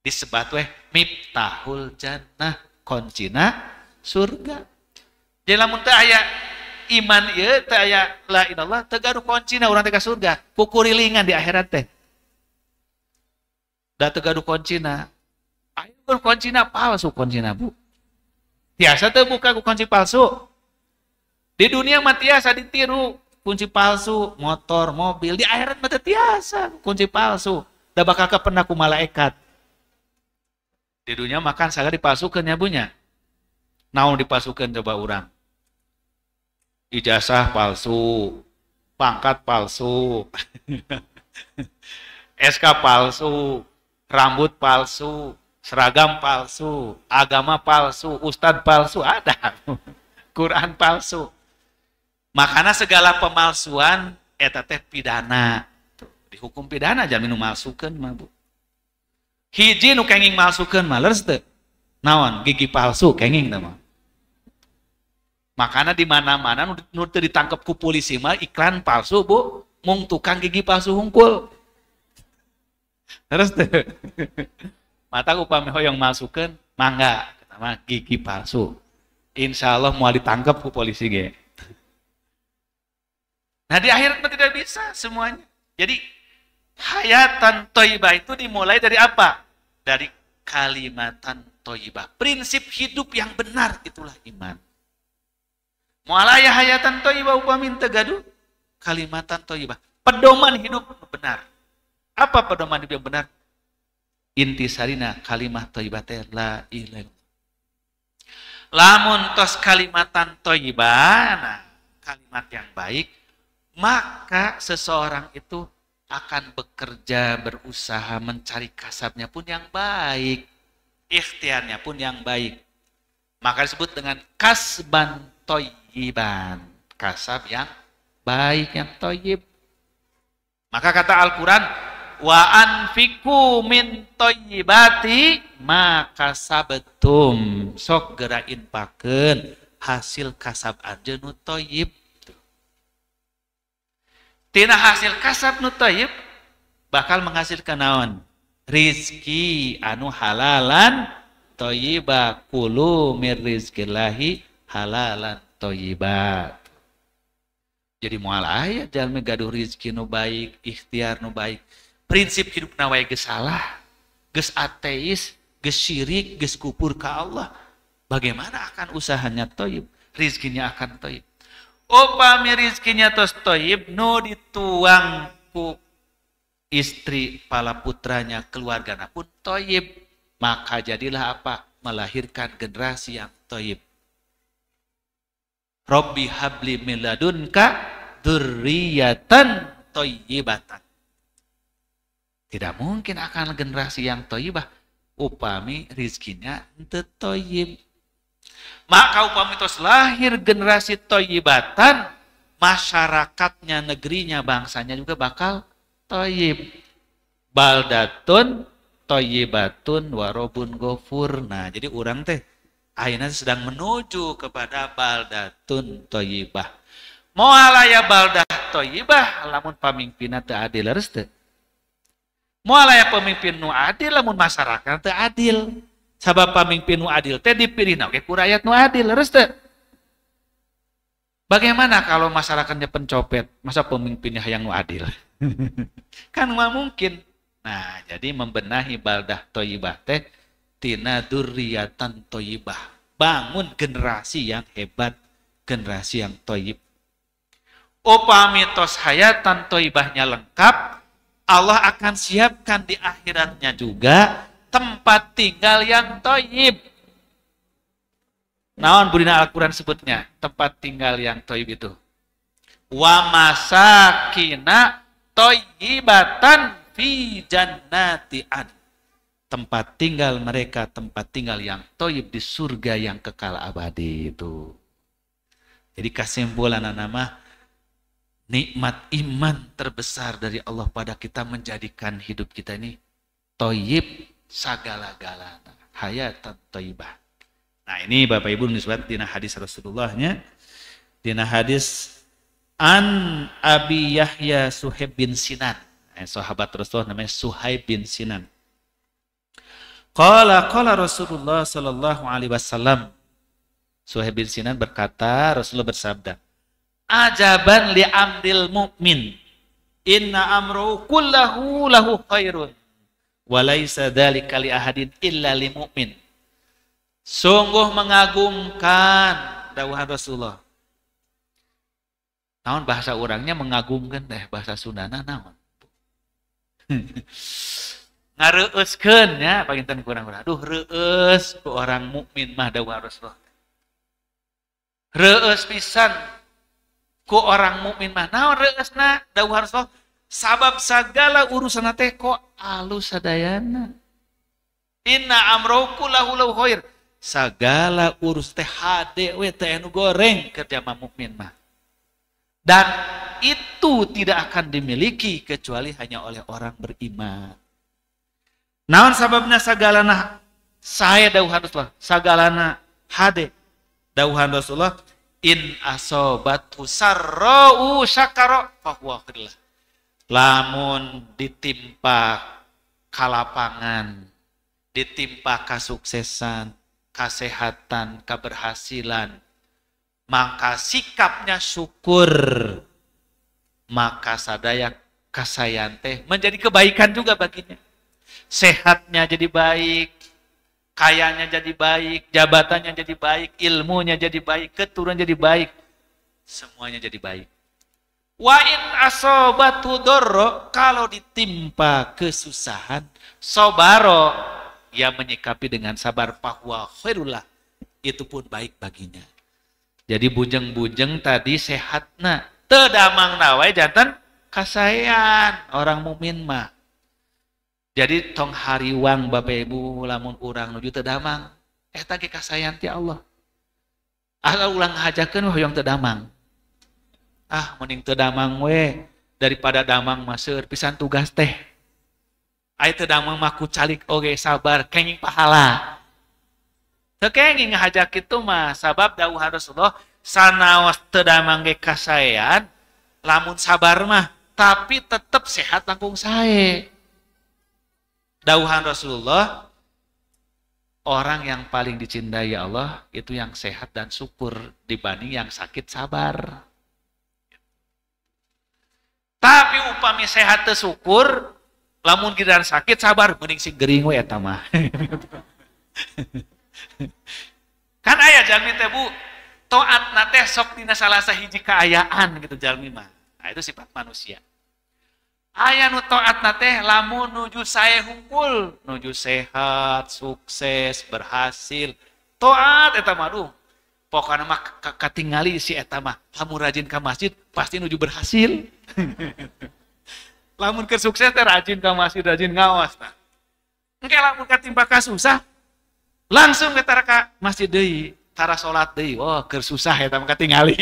Disebut weh miftahul jannah koncina surga. Jadi lamun teu aya iman ieu tak aya la ilallah tegaruh koncina urang teh ka surga, kukurilingan di akhirat teh. Da tegaruh garuh koncina. Ayeuna koncina palsu koncina Bu. Tiasa teh buka ku kunci palsu. Di dunia mah tiasa ditiru kunci palsu, motor, mobil. Di akhirat mah tiasa kunci palsu. Da bakal kepenak ku malaikat. Di dunia makan saga dipasukan ya punya. Naon dipasukan coba orang. Ijazah palsu, pangkat palsu, SK palsu, rambut palsu, seragam palsu, agama palsu, ustadz palsu, ada. Quran palsu. Makanya segala pemalsuan, etateh pidana. dihukum pidana jangan minum masukan, mah, Bu hiji nu kenging masukkan, mah leres nawan nawan gigi palsu kenging nama. Makana di mana-mana nu, ditangkap teu ku polisi mah iklan palsu bu mung tukang gigi palsu hungkul terus teu mata upami hoyong masukkan mangga nama gigi palsu insya Allah mau ditangkap ku polisi ge nah di akhirat tidak bisa semuanya jadi hayatan toibah itu dimulai dari apa? Dari kalimatan toibah. Prinsip hidup yang benar itulah iman. Mualaya hayatan toibah upamin tegadu. Kalimatan toibah. Pedoman hidup benar. Apa pedoman hidup yang benar? Inti sarina kalimat toibah teh la Lamun tos kalimatan toibah, nah, kalimat yang baik, maka seseorang itu akan bekerja, berusaha, mencari kasabnya pun yang baik. Ikhtiarnya pun yang baik. Maka disebut dengan kasban toyiban. Kasab yang baik, yang toyib. Maka kata Al-Quran, wa anfiku min toyibati maka sabetum sok gerain paken hasil kasab aja toyib tina hasil kasab nu thayyib bakal menghasilkan naon rizki anu halalan thayyiba kulu mir lahi halalan toyibat. jadi moal aya jalmi gaduh rizki nu baik ikhtiar nu baik prinsip hidup nawai geus salah geus ateis geus syirik geus kupur ka Allah bagaimana akan usahanya toyib, rizkinya akan toyib upami rizkinya tos Toib, nu dituang ku istri pala putranya keluarga pun Toib maka jadilah apa melahirkan generasi yang Toib. Robbi habli miladunka durriyatan toyibatan tidak mungkin akan generasi yang Toibah. upami rizkinya ente toyib maka upami terus lahir generasi toyibatan, masyarakatnya, negerinya, bangsanya juga bakal toyib. Baldatun toyibatun warobun gofur. Nah, jadi orang teh akhirnya sedang menuju kepada baldatun toyibah. Mualaya baldah toyibah, lamun pamimpinnya teu adil harus teu. Mualaya pemimpin nu adil, lamun masyarakat teu adil sabab pemimpin nu adil teh dipilih nah oke kurayat nu adil leres teh bagaimana kalau masyarakatnya pencopet masa pemimpinnya yang nu adil kan nggak mungkin nah jadi membenahi baldah toyibah teh tina durriatan toyibah bangun generasi yang hebat generasi yang toyib upamitos hayatan toyibahnya lengkap Allah akan siapkan di akhiratnya juga tempat tinggal yang toyib. Naon budina Al-Quran sebutnya, tempat tinggal yang toyib itu. Wa masakina toyibatan fi jannati ad. Tempat tinggal mereka, tempat tinggal yang toyib di surga yang kekal abadi itu. Jadi kesimpulan nama nikmat iman terbesar dari Allah pada kita menjadikan hidup kita ini toyib segala-galana hayatan taibah. Nah, ini Bapak Ibu nisbat dina hadis Rasulullahnya dina hadis An Abi Yahya Suhaib bin Sinan. Eh, sahabat Rasulullah namanya Suhaib bin Sinan. Qala qala Rasulullah sallallahu alaihi wasallam. Suhaib bin Sinan berkata, Rasulullah bersabda, "Ajaban li amril mukmin. Inna amru kullahu lahu khairun." Walaisa dzalika li ahadin illa lil mu'min. Sungguh mengagumkan dakwah Rasulullah. Naon bahasa orangnya mengagumkan deh bahasa Sundana naon. Ngareueuskeun ya panginten kurang-kurang. Aduh reus ku orang mukmin mah dakwah Rasulullah. Reus pisan ku orang mukmin mah naon reueusna dakwah Rasulullah sabab segala urusan teh kok alus sadayana inna amroku lahulau khair segala urus teh HDW tenu goreng kerja mukmin mah dan itu tidak akan dimiliki kecuali hanya oleh orang beriman naon sababnya sagalana saya dauhan Rasulullah sagalana HD dauhan Rasulullah in asobat sarra'u syakara fahuwa lamun ditimpa kalapangan, ditimpa kesuksesan, kesehatan, keberhasilan, maka sikapnya syukur, maka sadaya kasayan teh menjadi kebaikan juga baginya. Sehatnya jadi baik, kayanya jadi baik, jabatannya jadi baik, ilmunya jadi baik, keturunan jadi baik, semuanya jadi baik. Wa in asobatu dorro, kalau ditimpa kesusahan, sobaro, ia ya menyikapi dengan sabar bahwa khairullah, itu pun baik baginya. Jadi bujeng-bujeng tadi sehatna, tedamang nawai jantan kasayan orang mumin mah. Jadi tong hariwang Bapak Ibu lamun urang nuju tedamang, eh ge kasayan ti Allah. Allah ulang hajakan wah terdamang. tedamang ah mending teu damang we daripada damang maseur pisan tugas teh ai teu damang maku calik oge sabar kenging pahala teu kenging ngahajak kitu mah sabab dawuh Rasulullah sanaos teu damang ge kasaean lamun sabar mah tapi tetap sehat langkung saya dawuhan Rasulullah orang yang paling dicintai ya Allah itu yang sehat dan syukur dibanding yang sakit sabar tapi upami sehat tersyukur, lamun giliran sakit sabar mending si gering we eta mah kan aya jalmi teh Bu toat teh sok tina salah sahiji kaayaan gitu jalmi mah nah, itu sifat manusia aya nu toat teh lamun nuju saya hukul, nuju sehat sukses berhasil toat eta mah pokoknya mah katingali si etama kamu rajin ke masjid pasti nuju berhasil lamun ke sukses rajin ke masjid rajin ngawas nah engke lamun katimpa ka susah langsung ke ka masjid deui tara salat deui oh keur susah eta mah katingali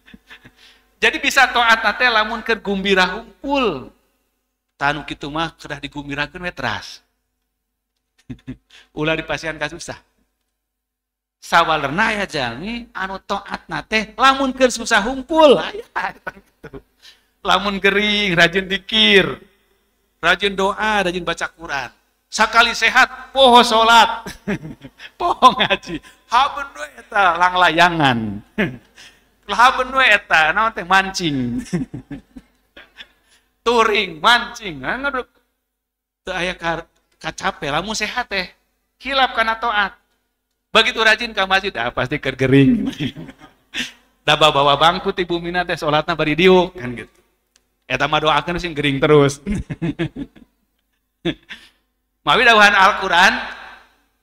jadi bisa taat nate lamun ke gumbira hungkul tanu kitu mah kedah digumbirakeun we teras ulah pasien kasusah susah sawalna ya jalmi anu toat nate lamun ker susah humpul ah, iya, iya, gitu. lamun gering rajin dikir rajin doa rajin baca Quran sekali sehat poho sholat poho ngaji haben eta lang layangan haben we eta naon teh mancing touring mancing ah, ngaduk teu aya kacape lamun sehat teh hilap kana toat Begitu rajin ke masjid, ah, pasti kergering. Daba bawa bangku ti bumi teh sholatna bari diuk kan gitu. Eta eh, mah doakeun sih gering terus. Mawi dawuhan Al-Qur'an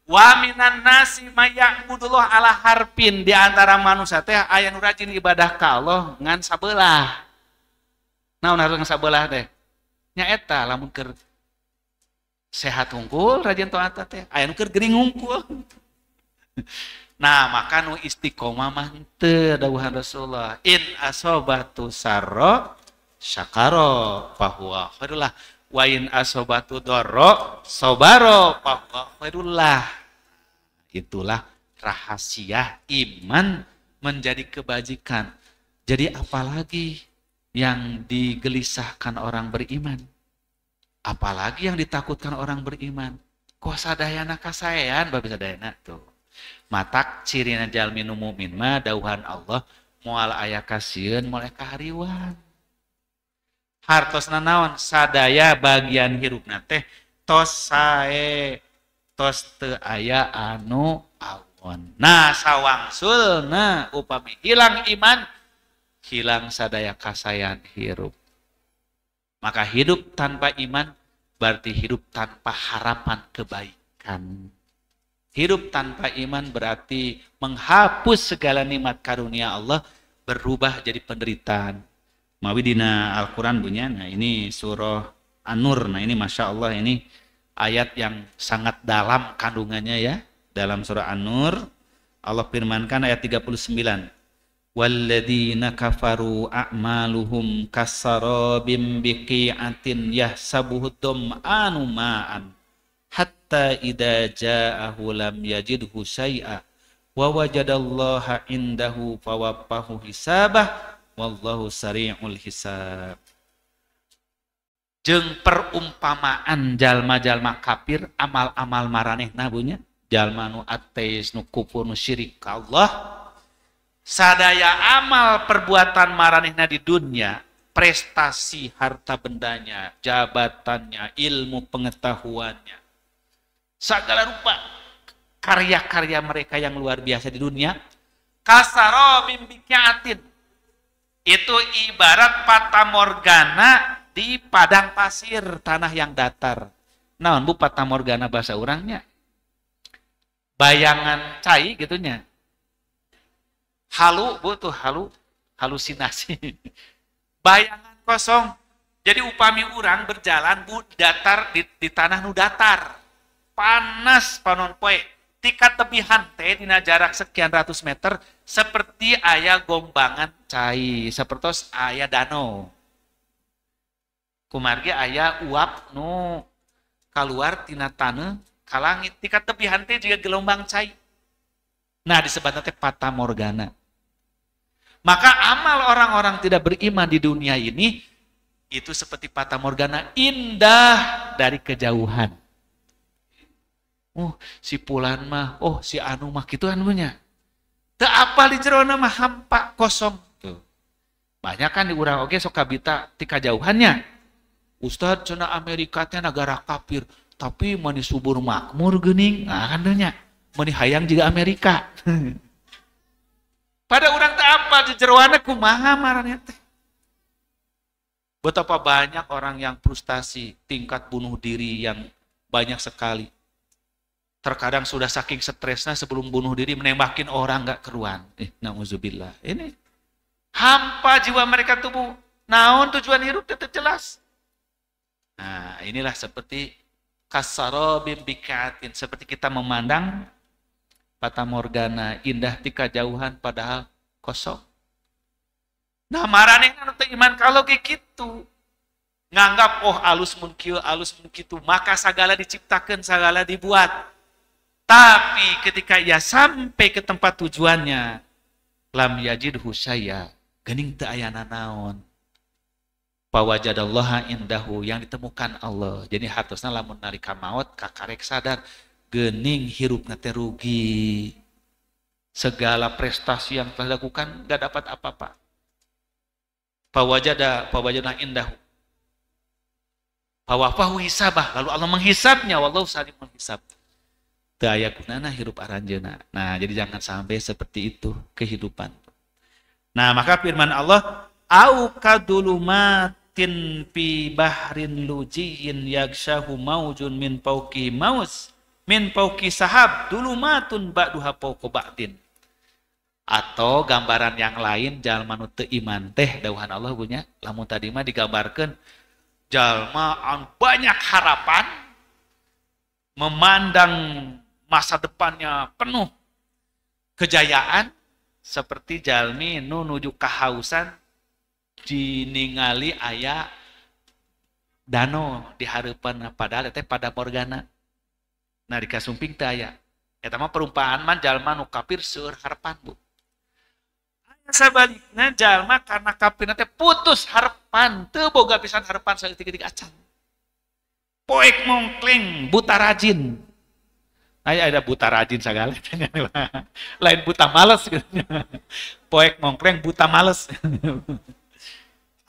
Wa minan nasi mayya'budullah ala harpin di antara manusia teh aya nu rajin ibadah ka Allah ngan sabelah. Naon harus ngan sabelah teh? Nya eta lamun keur sehat unggul rajin taat teh aya nu keur gering unggul. Nah, maka nu istiqomah mah teu dawuhan Rasulullah. In asobatu sarro syakaro fahuwa khairullah wa in asobatu dorro sobaro fahuwa khairullah. Itulah rahasia iman menjadi kebajikan. Jadi apalagi yang digelisahkan orang beriman? Apalagi yang ditakutkan orang beriman? Kuasa dayana kasayan, babi sadayana tuh matak ciri najal nu mumin ma dauhan Allah moal aya kasieun moal kahariwan hartosna naon sadaya bagian hirupna teh tos sae tos te aya anu awon nah sawangsulna upami hilang iman hilang sadaya kasayan hirup maka hidup tanpa iman berarti hidup tanpa harapan kebaikan. Hidup tanpa iman berarti menghapus segala nikmat karunia Allah berubah jadi penderitaan. Mawidina Al-Quran punya, nah ini surah An-Nur, nah ini Masya Allah ini ayat yang sangat dalam kandungannya ya. Dalam surah An-Nur, Allah firmankan ayat 39. Walladzina kafaru a'maluhum kasarabim biqi'atin yahsabuhu dum'anu hatta idza ja'ahu lam yajidhu syai'a wa wajadallaha indahu fawaffahu hisabah wallahu sari'ul hisab jeng perumpamaan jalma-jalma kafir amal-amal maraneh nabunya jalma nu ateis nu kufur nu syirik ka Allah sadaya amal perbuatan maranehna di dunia prestasi harta bendanya jabatannya ilmu pengetahuannya segala rupa karya-karya mereka yang luar biasa di dunia kasaro mimbikiatin itu ibarat pata morgana di padang pasir tanah yang datar nah bu pata morgana bahasa orangnya bayangan cai gitunya halu bu tuh halu halusinasi bayangan kosong jadi upami orang berjalan bu datar di, di tanah nu datar panas panon poe tika tepi hante dina jarak sekian ratus meter seperti ayah gombangan cai seperti ayah danau kumargi ayah uap nu keluar tina tanah kalangit tika tepi hante juga gelombang cai nah disebutnya teh pata morgana maka amal orang-orang tidak beriman di dunia ini itu seperti pata morgana indah dari kejauhan Oh, si Pulan mah, oh si Anu mah gitu anunya. Teu apa di jerona mah hampa kosong. Tuh. Banyak kan di urang oke okay, sok kabita ti jauhannya. Ustad cenah Amerika teh negara kafir, tapi mani subur makmur gening. Nah, kan nya. Mani hayang juga Amerika. Pada urang tak apa di kumaha marahnya teh. Betapa banyak orang yang frustasi, tingkat bunuh diri yang banyak sekali. Terkadang sudah saking stresnya sebelum bunuh diri menembakin orang nggak keruan. Eh, nauzubillah. Ini hampa jiwa mereka tubuh. Naon tujuan hidup tetap jelas. Nah, inilah seperti kasarobim bikatin. Seperti kita memandang pata Morgana indah tika jauhan padahal kosong. Nah marane untuk iman kalau kayak gitu nganggap oh alus mungkin alus mungkin itu maka segala diciptakan segala dibuat tapi ketika ia sampai ke tempat tujuannya, lam yajid husaya, gening teu ayana naon. Pawajadallaha indahu yang ditemukan Allah. Jadi hartosna lamun narika maut, kakarek sadar gening hirup teh rugi. Segala prestasi yang telah dilakukan gak dapat apa-apa. Pawajada pawajadallaha indahu. Pawafahu hisabah, lalu Allah menghisabnya, wallahu salim menghisab daya gunana hirup aranjena. Nah, jadi jangan sampai seperti itu kehidupan. Nah, maka firman Allah, au kadulumatin fi bahrin lujiin yakshahu maujun min pauki maus min pauki sahab dulumatun ba'duha pauko ba'din. Atau gambaran yang lain jalma nu iman teh dauhan Allah punya, lamun tadi mah digambarkan jalma banyak harapan memandang masa depannya penuh kejayaan seperti jalmi nu nunuju kahausan diningali ayah dano di harapan padahal teh pada morgana nah kasumping teh ayah eta mah perumpaan man jalma nu kafir seueur harapan bu sebaliknya jalma karena kafirna nanti putus harapan teu boga pisan harapan saeutik-eutik acan poek mongkling buta rajin Nah, ada buta rajin segala. Lain buta males. Poek mongkreng buta males.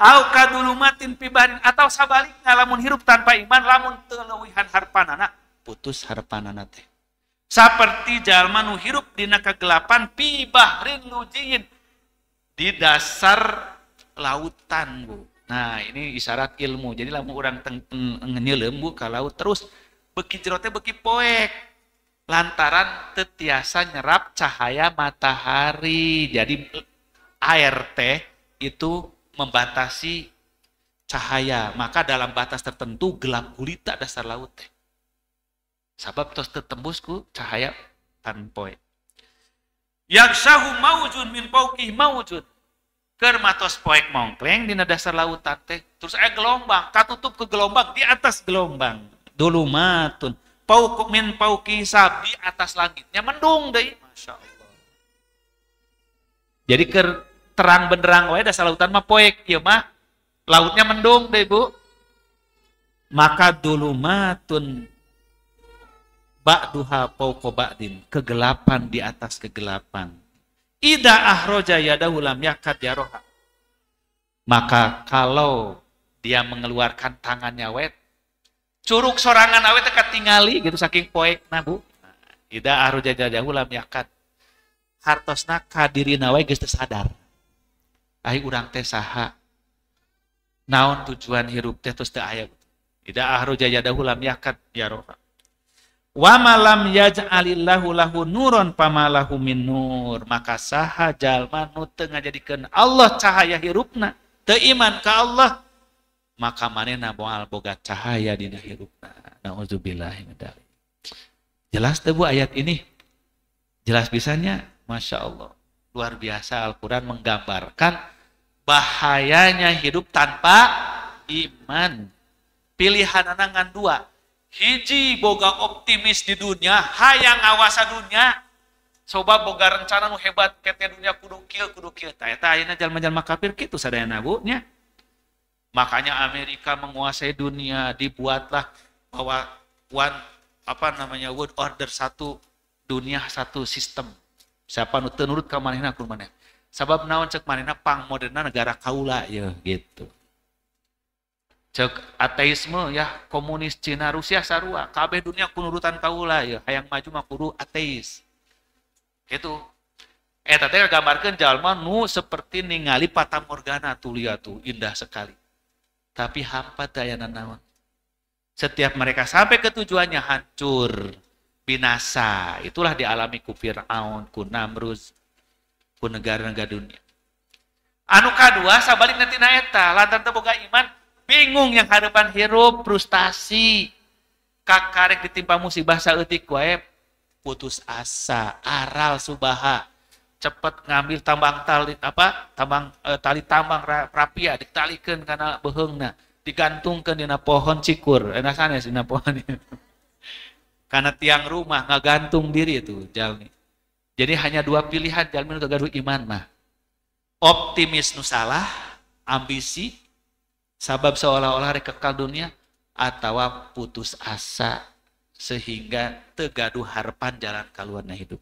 Au kadulumatin pibarin. Atau sabaliknya lamun hirup tanpa iman. Lamun telewihan harpanana. Putus harpanana teh. Seperti jalma nu hirup dina kegelapan. Pibahrin nujiin. Di dasar lautan bu. Nah ini isyarat ilmu. Jadi lamun orang teng, teng ngenyelem bu. Kalau terus. Beki jerotnya beki poek lantaran tetiasa nyerap cahaya matahari. Jadi air teh itu membatasi cahaya. Maka dalam batas tertentu gelap gulita dasar laut teh. Sebab terus tertembusku ku cahaya tanpoe. sahu maujun min pauki maujun. kermatos poek mongkleng di dasar lautan teh. Terus ada eh gelombang, katutup ke gelombang di atas gelombang. Dulu matun pauk min pauki sabi atas langitnya mendung deh. Masya Allah. Jadi ker terang benderang wae dasar lautan mah poek ya mah lautnya mendung deh bu maka dulumatun ba'duha fawqa ba'din kegelapan di atas kegelapan ida ahroja yadahu lam yakat ya roha. maka kalau dia mengeluarkan tangannya wet curug sorangan awet teka tingali gitu saking poek nabu ida aru jajah jauh lam yakat hartosna kadiri nawai geus sadar ahi urang teh saha naon tujuan hirup teh terus teh aya ida aru jajah jauh lam yakat ya roh. wa malam yaj'alillahu lahu nuron pamalahu min nur maka saha jalma nu teu ngajadikeun Allah cahaya hirupna teu iman Allah maka manena Al boga cahaya di hirupna. Nauzubillah Jelas tebu ayat ini? Jelas bisanya? Masya Allah. Luar biasa Al-Quran menggambarkan bahayanya hidup tanpa iman. Pilihan anangan dua. Hiji boga optimis di dunia, hayang awasa dunia, coba boga rencana nu hebat ketika dunia kudu kudukil. kudu kill. Tanya tanya jalma jalma kafir gitu sadaya nabunya. Makanya Amerika menguasai dunia, dibuatlah bahwa one apa namanya world order satu dunia satu sistem. Siapa nurut ka manehna aku maneh. Sebab naon cek manehna pang moderna negara kaula ya gitu. Cek ateisme ya komunis Cina Rusia sarua kabeh dunia kunurutan kaula ya hayang maju mah kudu ateis. Gitu. Eh tadi gambarkan jalma nu seperti ningali patah morgana tuh lihat tuh indah sekali tapi hampa dayana naon. Setiap mereka sampai ke tujuannya hancur, binasa. Itulah dialami ku Fir'aun, ku Namrud, ku negara-negara dunia. Anu kedua, sabalik nanti naeta, lantar teboga iman, bingung yang harapan hirup, frustasi, kakarek ditimpa musibah sautik wae, putus asa, aral subaha, cepat ngambil tambang tali apa tambang e, tali tambang rapia ya, ditalikan karena nah digantungkan dina pohon cikur enak eh, sana sih pohon karena tiang rumah nggak gantung diri itu jalmi jadi hanya dua pilihan jalmi untuk gaduh iman mah optimis nusalah ambisi sabab seolah-olah rekekal dunia atau putus asa sehingga tegaduh harapan jalan keluarnya hidup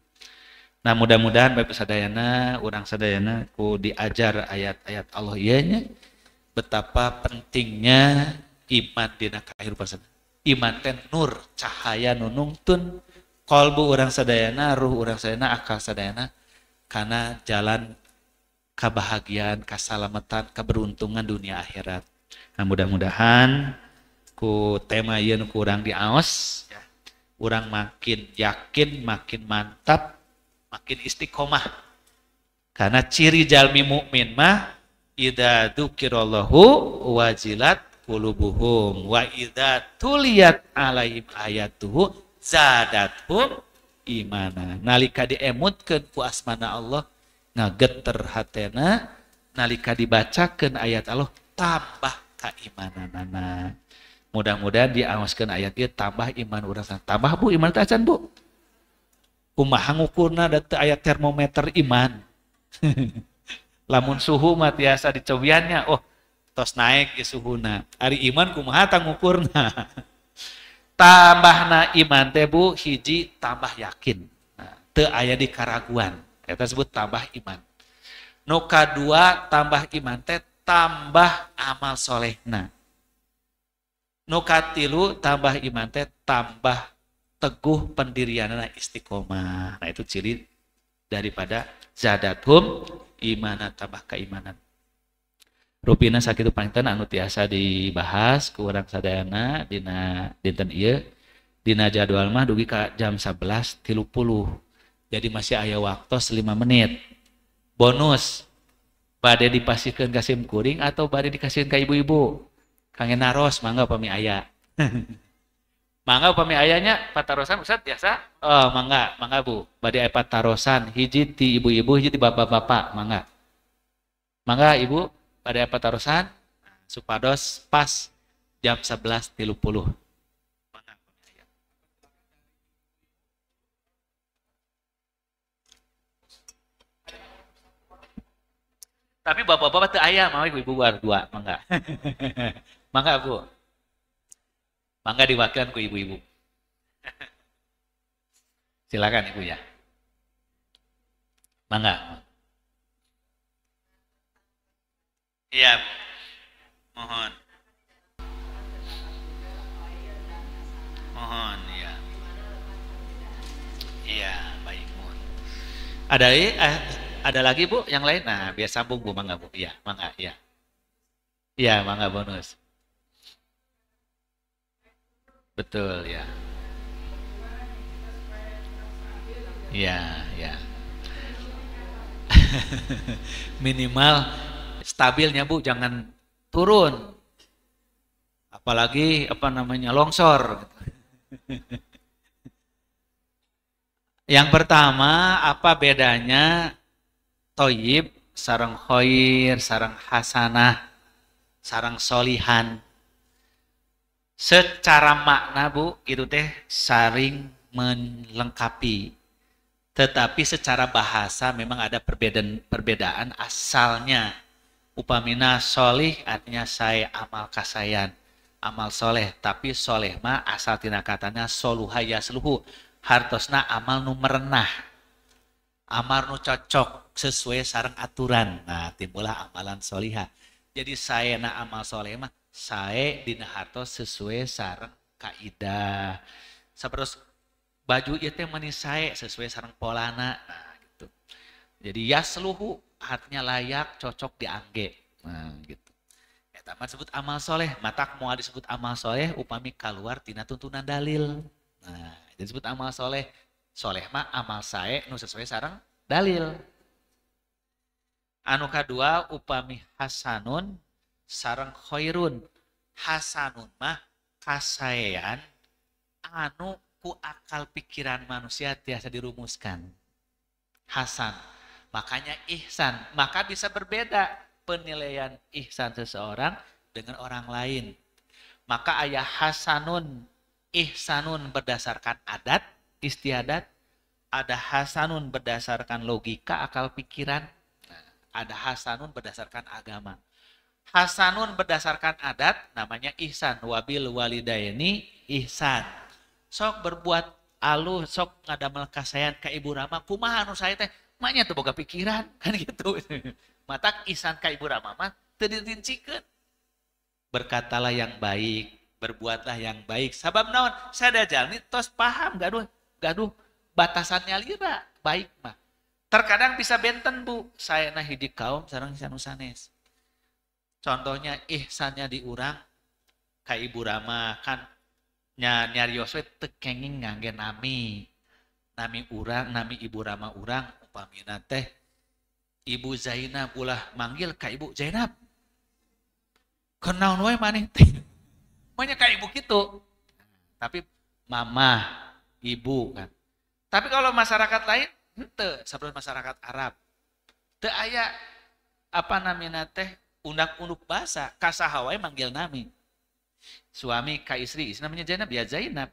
Nah mudah-mudahan Bapak Sadayana, orang Sadayana ku diajar ayat-ayat Allah ianya betapa pentingnya iman di akhir sadayana. Iman ten nur cahaya tun kolbu orang sadayana, ruh orang sadayana, akal sadayana karena jalan kebahagiaan, keselamatan, keberuntungan dunia akhirat. Nah mudah-mudahan ku tema ku kurang diaos Orang ya. makin yakin, makin mantap makin istiqomah. Karena ciri jalmi mukmin mah idza dzukirallahu wajilat qulubuhum wa idza tuliyat alaihim ayatuhu zadathum imana. Nalika diemutkeun ku asmana Allah ngageter hatena, nalika dibacakan ayat Allah tambah keimananana. Mudah-mudahan diawaskan ayat dia tambah iman urang tambah bu iman tacan bu kumaha ngukurna datu ayat termometer iman lamun suhu mah tiasa dicobiannya oh tos naik ya suhuna Hari iman kumaha tangukurna tambahna iman teh bu hiji tambah yakin Te nah, teu di karaguan Kita sebut tambah iman Nuka dua tambah iman teh tambah amal solehna Nuka tilu tambah iman teh tambah teguh pendirian nah istiqomah nah itu ciri daripada hum imanat tambah keimanan rupina sakitu pangten anu tiasa dibahas ku orang sadayana dina dinten iya. dina jadwal mah dugi ka jam 11.30 jadi masih ayah waktu 5 menit bonus badai dipasihkan kasih kuring atau badai dikasihkan ke ibu-ibu kangen naros mangga pami ayah. Mangga upami ayahnya patarosan Ustaz biasa. Oh, mangga, mangga Bu. Bade patarosan hiji ti ibu-ibu hiji ti bapak-bapak, mangga. Mangga Ibu, bade patarosan supados pas jam 11.30. Tapi bapak-bapak tuh ayah mau ibu-ibu dua, mangga. mangga Bu. Mangga ke ibu-ibu. Silakan ibu ya. Mangga. Iya. Mohon. Mohon ya. Iya, baik, mohon. Ada eh, ada lagi Bu yang lain? Nah, biar sambung Bu, mangga Bu. Iya, mangga, iya. Iya, mangga bonus. Betul ya. Ya, ya. Minimal stabilnya Bu, jangan turun. Apalagi apa namanya longsor. Gitu. Yang pertama, apa bedanya toyib, sarang khair, sarang hasanah, sarang solihan? secara makna bu itu teh saring melengkapi tetapi secara bahasa memang ada perbedaan perbedaan asalnya upamina solih artinya saya amal kasayan amal soleh tapi soleh ma asal tina katanya soluhaya seluhu hartosna amal nu merenah amal nu cocok sesuai sarang aturan nah timbulah amalan soliha jadi saya na amal soleh mah sae dina harto sesuai sarang kaidah saperus baju ieu teh mani sae sesuai sarang polana nah gitu jadi yasluhu artinya layak cocok diangge nah gitu eta mah disebut amal soleh matak moal disebut amal soleh upami keluar tina tuntunan dalil nah disebut amal soleh soleh mah amal sae nu sesuai sarang dalil anu kedua upami hasanun sarang khairun hasanun mah kasayan anu ku akal pikiran manusia tiasa dirumuskan hasan makanya ihsan maka bisa berbeda penilaian ihsan seseorang dengan orang lain maka ayah hasanun ihsanun berdasarkan adat istiadat ada hasanun berdasarkan logika akal pikiran nah, ada hasanun berdasarkan agama hasanun berdasarkan adat namanya ihsan wabil walidaini ihsan sok berbuat alu sok ada melkasayan ke ibu rama kumaha anu saya teh maknya tuh boga pikiran kan gitu matak ihsan ke ibu rama mah teu berkatalah yang baik berbuatlah yang baik sabab naon jalan jalni tos paham gaduh gaduh batasannya lira baik mah terkadang bisa benten bu saya nah hiji kaum sarang sanusanes. Contohnya ihsannya diurang kayak Ibu Rama kan nya nyari yoswe tekenging ngangge nami. Nami urang, nami Ibu Rama urang upamina teh Ibu Zainab ulah manggil kak Ibu Zainab. kenal nwe maneh teh. Manya kak ibu gitu. Tapi mama, ibu kan. Tapi kalau masyarakat lain ente sebelum masyarakat Arab. te ayah apa namina teh undang unuk bahasa kasahawai manggil nami suami ka istri istri namanya Zainab ya Zainab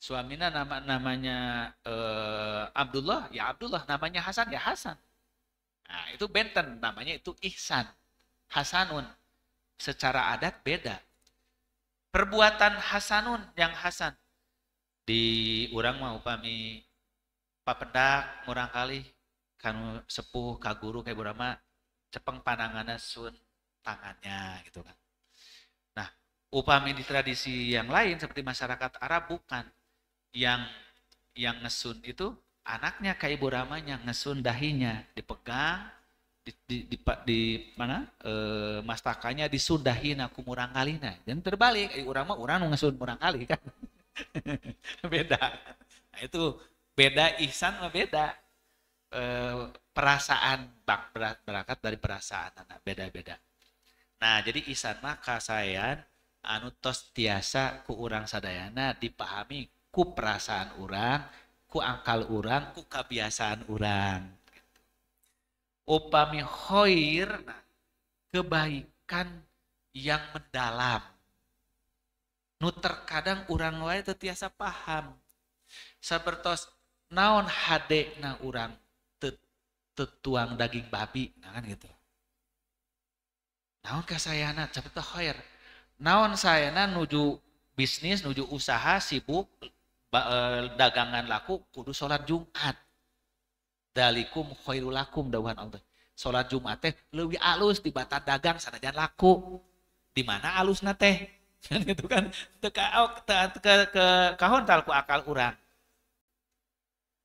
suamina nama namanya uh, Abdullah ya Abdullah namanya Hasan ya Hasan nah, itu Benten namanya itu Ihsan Hasanun secara adat beda perbuatan Hasanun yang Hasan di orang mau pami papendak murang kali kan sepuh kaguru kayak burama cepeng panangannya sun tangannya gitu kan. Nah, upami di tradisi yang lain seperti masyarakat Arab bukan yang yang ngesun itu anaknya kayak ibu ramanya ngesun dahinya dipegang di, di, di, di mana e, mastakanya disudahin aku murang kalina dan terbalik e, urang mah urang ngesun murang kali kan beda nah, itu beda ihsan mah beda Eh, perasaan bak berangkat dari perasaan anak beda-beda. Nah, jadi isan mah kasayan anu tos tiasa ku urang sadayana dipahami ku perasaan urang, ku angkal urang, ku kebiasaan urang. Gitu. Upami hoir nah, kebaikan yang mendalam. Nu terkadang urang wae tetiasa paham. Sabertos naon hade na urang tetuang daging babi nah kan gitu naon kasayana capita khair naon sayana nuju bisnis nuju usaha sibuk e, dagangan laku kudu sholat jumat dalikum khairul lakum dawuhan Allah sholat jumat teh lebih alus di batat dagang sanajan laku di mana alusna teh kan itu kan teka oh, ke ke kahon talku akal urang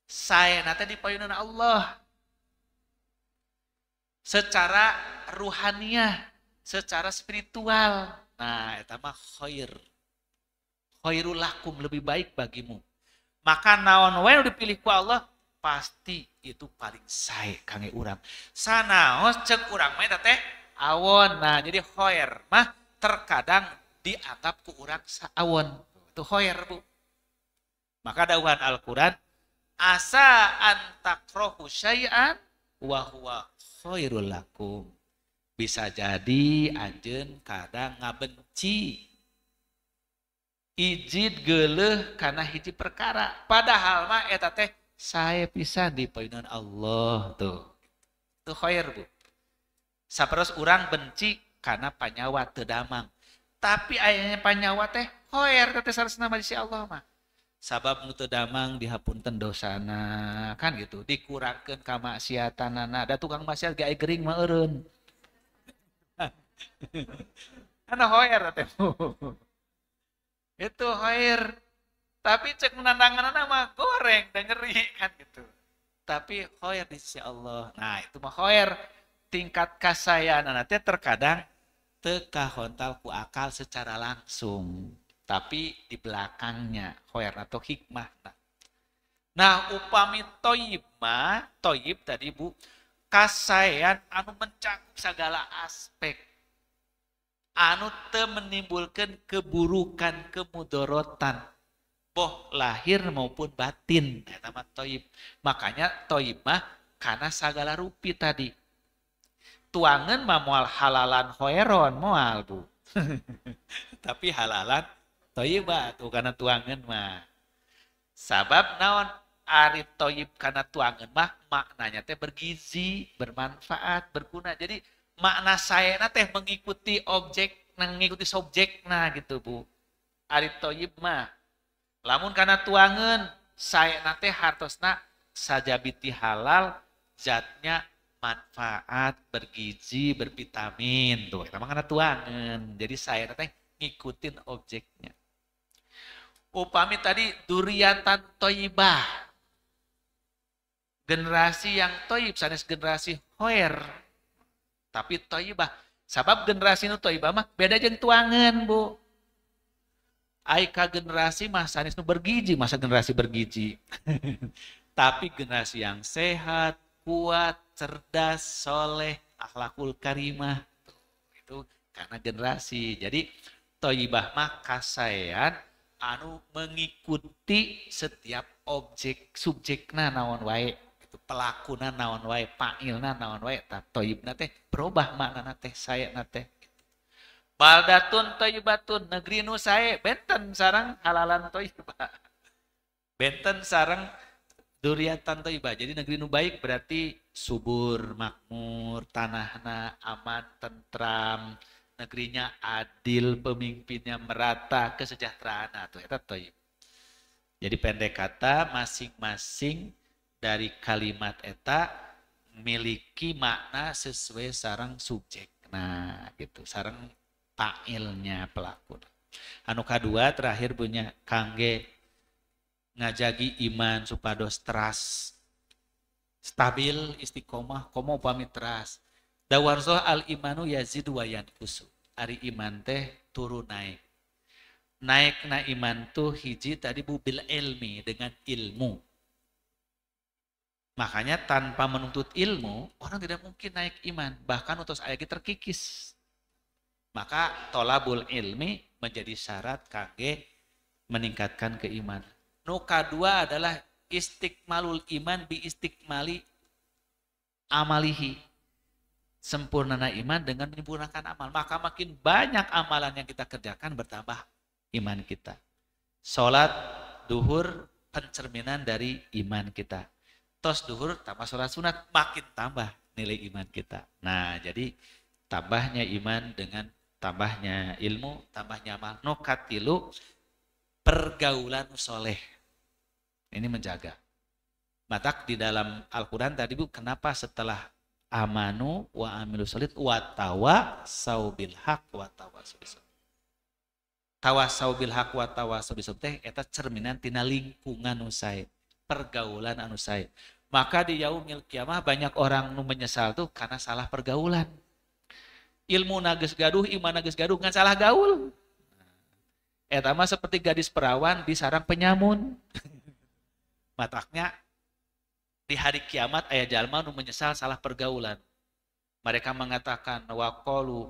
saya nate dipayunan Allah secara ruhaniah, secara spiritual. Nah, itu mah khair. Khairul lakum, lebih baik bagimu. Maka naon wae dipilih ku Allah pasti itu paling sae kange urang. Sanaos cek urang mah teh awon. Nah, jadi khair mah terkadang dianggap ku urang saawon. Itu khair, Bu. Maka dawuhan Al-Qur'an asa antakrohu syai'an wahwa khairul lakum. Bisa jadi anjen kadang ngabenci. Ijid geleh karena hiji perkara. Padahal mah eta teh saya bisa di poinan Allah tuh. Itu khair bu. Saperos orang benci karena panyawa tedamang. Tapi ayahnya panyawa teh khair kata sarsana majisi Allah mah sabab nutu damang dihapunten dosana kan gitu dikurangkan kamaksiatanana ada tukang maksiat gak gering mah eureun Karena hoer Itu hoer. Tapi cek anak nama goreng dan nyeri kan gitu. Tapi hoer di sisi Allah. Nah itu mah hoer. Tingkat kasayaan anaknya terkadang teka hontal ku akal secara langsung tapi di belakangnya khair atau hikmah. Nah, nah upami toyib ma, toyib tadi Bu, kasayan anu mencakup segala aspek. Anu te menimbulkan keburukan, kemudorotan. Boh lahir maupun batin. Nah, nama toyib. Makanya toyib mah karena segala rupi tadi. Tuangan mamual halalan hoeron mual bu. Tapi halalan toyibat tuh karena tuangan mah sabab naon ari toyib karena tuangan mah maknanya teh bergizi bermanfaat berguna jadi makna saya teh mengikuti objek mengikuti subjek nah gitu bu ari toyib mah lamun karena tuangan saya nate hartosna saja biti halal zatnya manfaat bergizi bervitamin tuh karena tuangan jadi saya nate ngikutin objeknya Upami tadi durian tan toibah. Generasi yang toib, sanes generasi hoer. Tapi toibah. Sebab generasi nu toibah mah beda jeng tuangan, Bu. Aika generasi mah sanes nu bergizi masa generasi bergizi. Tapi generasi yang sehat, kuat, cerdas, soleh, akhlakul karimah. itu karena generasi. Jadi toibah mah kasayan anu mengikuti setiap objek subjekna naon wae gitu. pelakuna naon wae pailna naon wae toyibna teh berubah makna teh saya teh gitu. baldatun toyibatun negeri nu saya benten sarang halalan toyibah benten sarang duriatan toyibah jadi negeri nu baik berarti subur makmur tanahna aman tentram negerinya adil, pemimpinnya merata, kesejahteraan. Nah, itu toib. Jadi pendek kata masing-masing dari kalimat eta miliki makna sesuai sarang subjek. Nah, gitu. Sarang pailnya pelaku. Anu kedua terakhir punya kangge ngajagi iman supados teras stabil istiqomah komo pamit teras dawarzoh al imanu yazid wa yankusu Ari iman teh turun naik. Naik na iman tuh hiji tadi bubil ilmi dengan ilmu. Makanya tanpa menuntut ilmu, orang tidak mungkin naik iman. Bahkan utus ayat terkikis. Maka tolabul ilmi menjadi syarat kage meningkatkan keiman. Nuka dua adalah istiqmalul iman bi istiqmali amalihi sempurna iman dengan menyempurnakan amal. Maka makin banyak amalan yang kita kerjakan bertambah iman kita. Sholat duhur pencerminan dari iman kita. Tos duhur tambah sholat sunat makin tambah nilai iman kita. Nah jadi tambahnya iman dengan tambahnya ilmu, tambahnya amal. katilu pergaulan soleh. Ini menjaga. Matak di dalam Al-Quran tadi bu, kenapa setelah amanu wa amilu salit wa tawa saubil hak wa tawa tawa saubil hak wa tawa saubil teh eta cerminan tina lingkungan usai pergaulan anu maka di yaumil kiamah banyak orang nu menyesal tuh karena salah pergaulan ilmu nages gaduh iman nages gaduh ngan salah gaul eta mah seperti gadis perawan di sarang penyamun mataknya di hari kiamat ayah nu menyesal salah pergaulan. Mereka mengatakan waqalu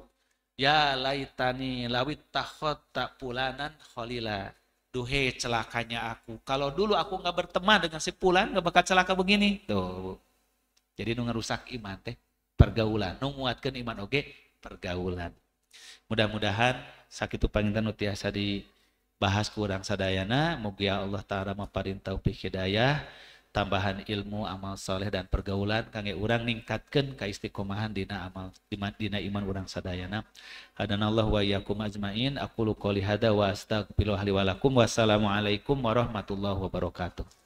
ya laitani lawit takhot tak pulanan kholila. Duhe celakanya aku. Kalau dulu aku nggak berteman dengan si pulan nggak bakal celaka begini. Tuh. Jadi nu ngerusak iman teh pergaulan. Nu nguatkeun iman oge pergaulan. Mudah-mudahan sakitu panginten nu tiasa dibahas kurang sadayana mugi ya Allah taala maparin taufik hidayah tambahan ilmu amal soleh dan pergaulan kangge urang ningkatkan kaistiqomahan dina amal dina iman urang sadayana hadanallah wa yakum ajmain aku lu hada wa astaghfirullah li wa lakum wassalamualaikum warahmatullahi wabarakatuh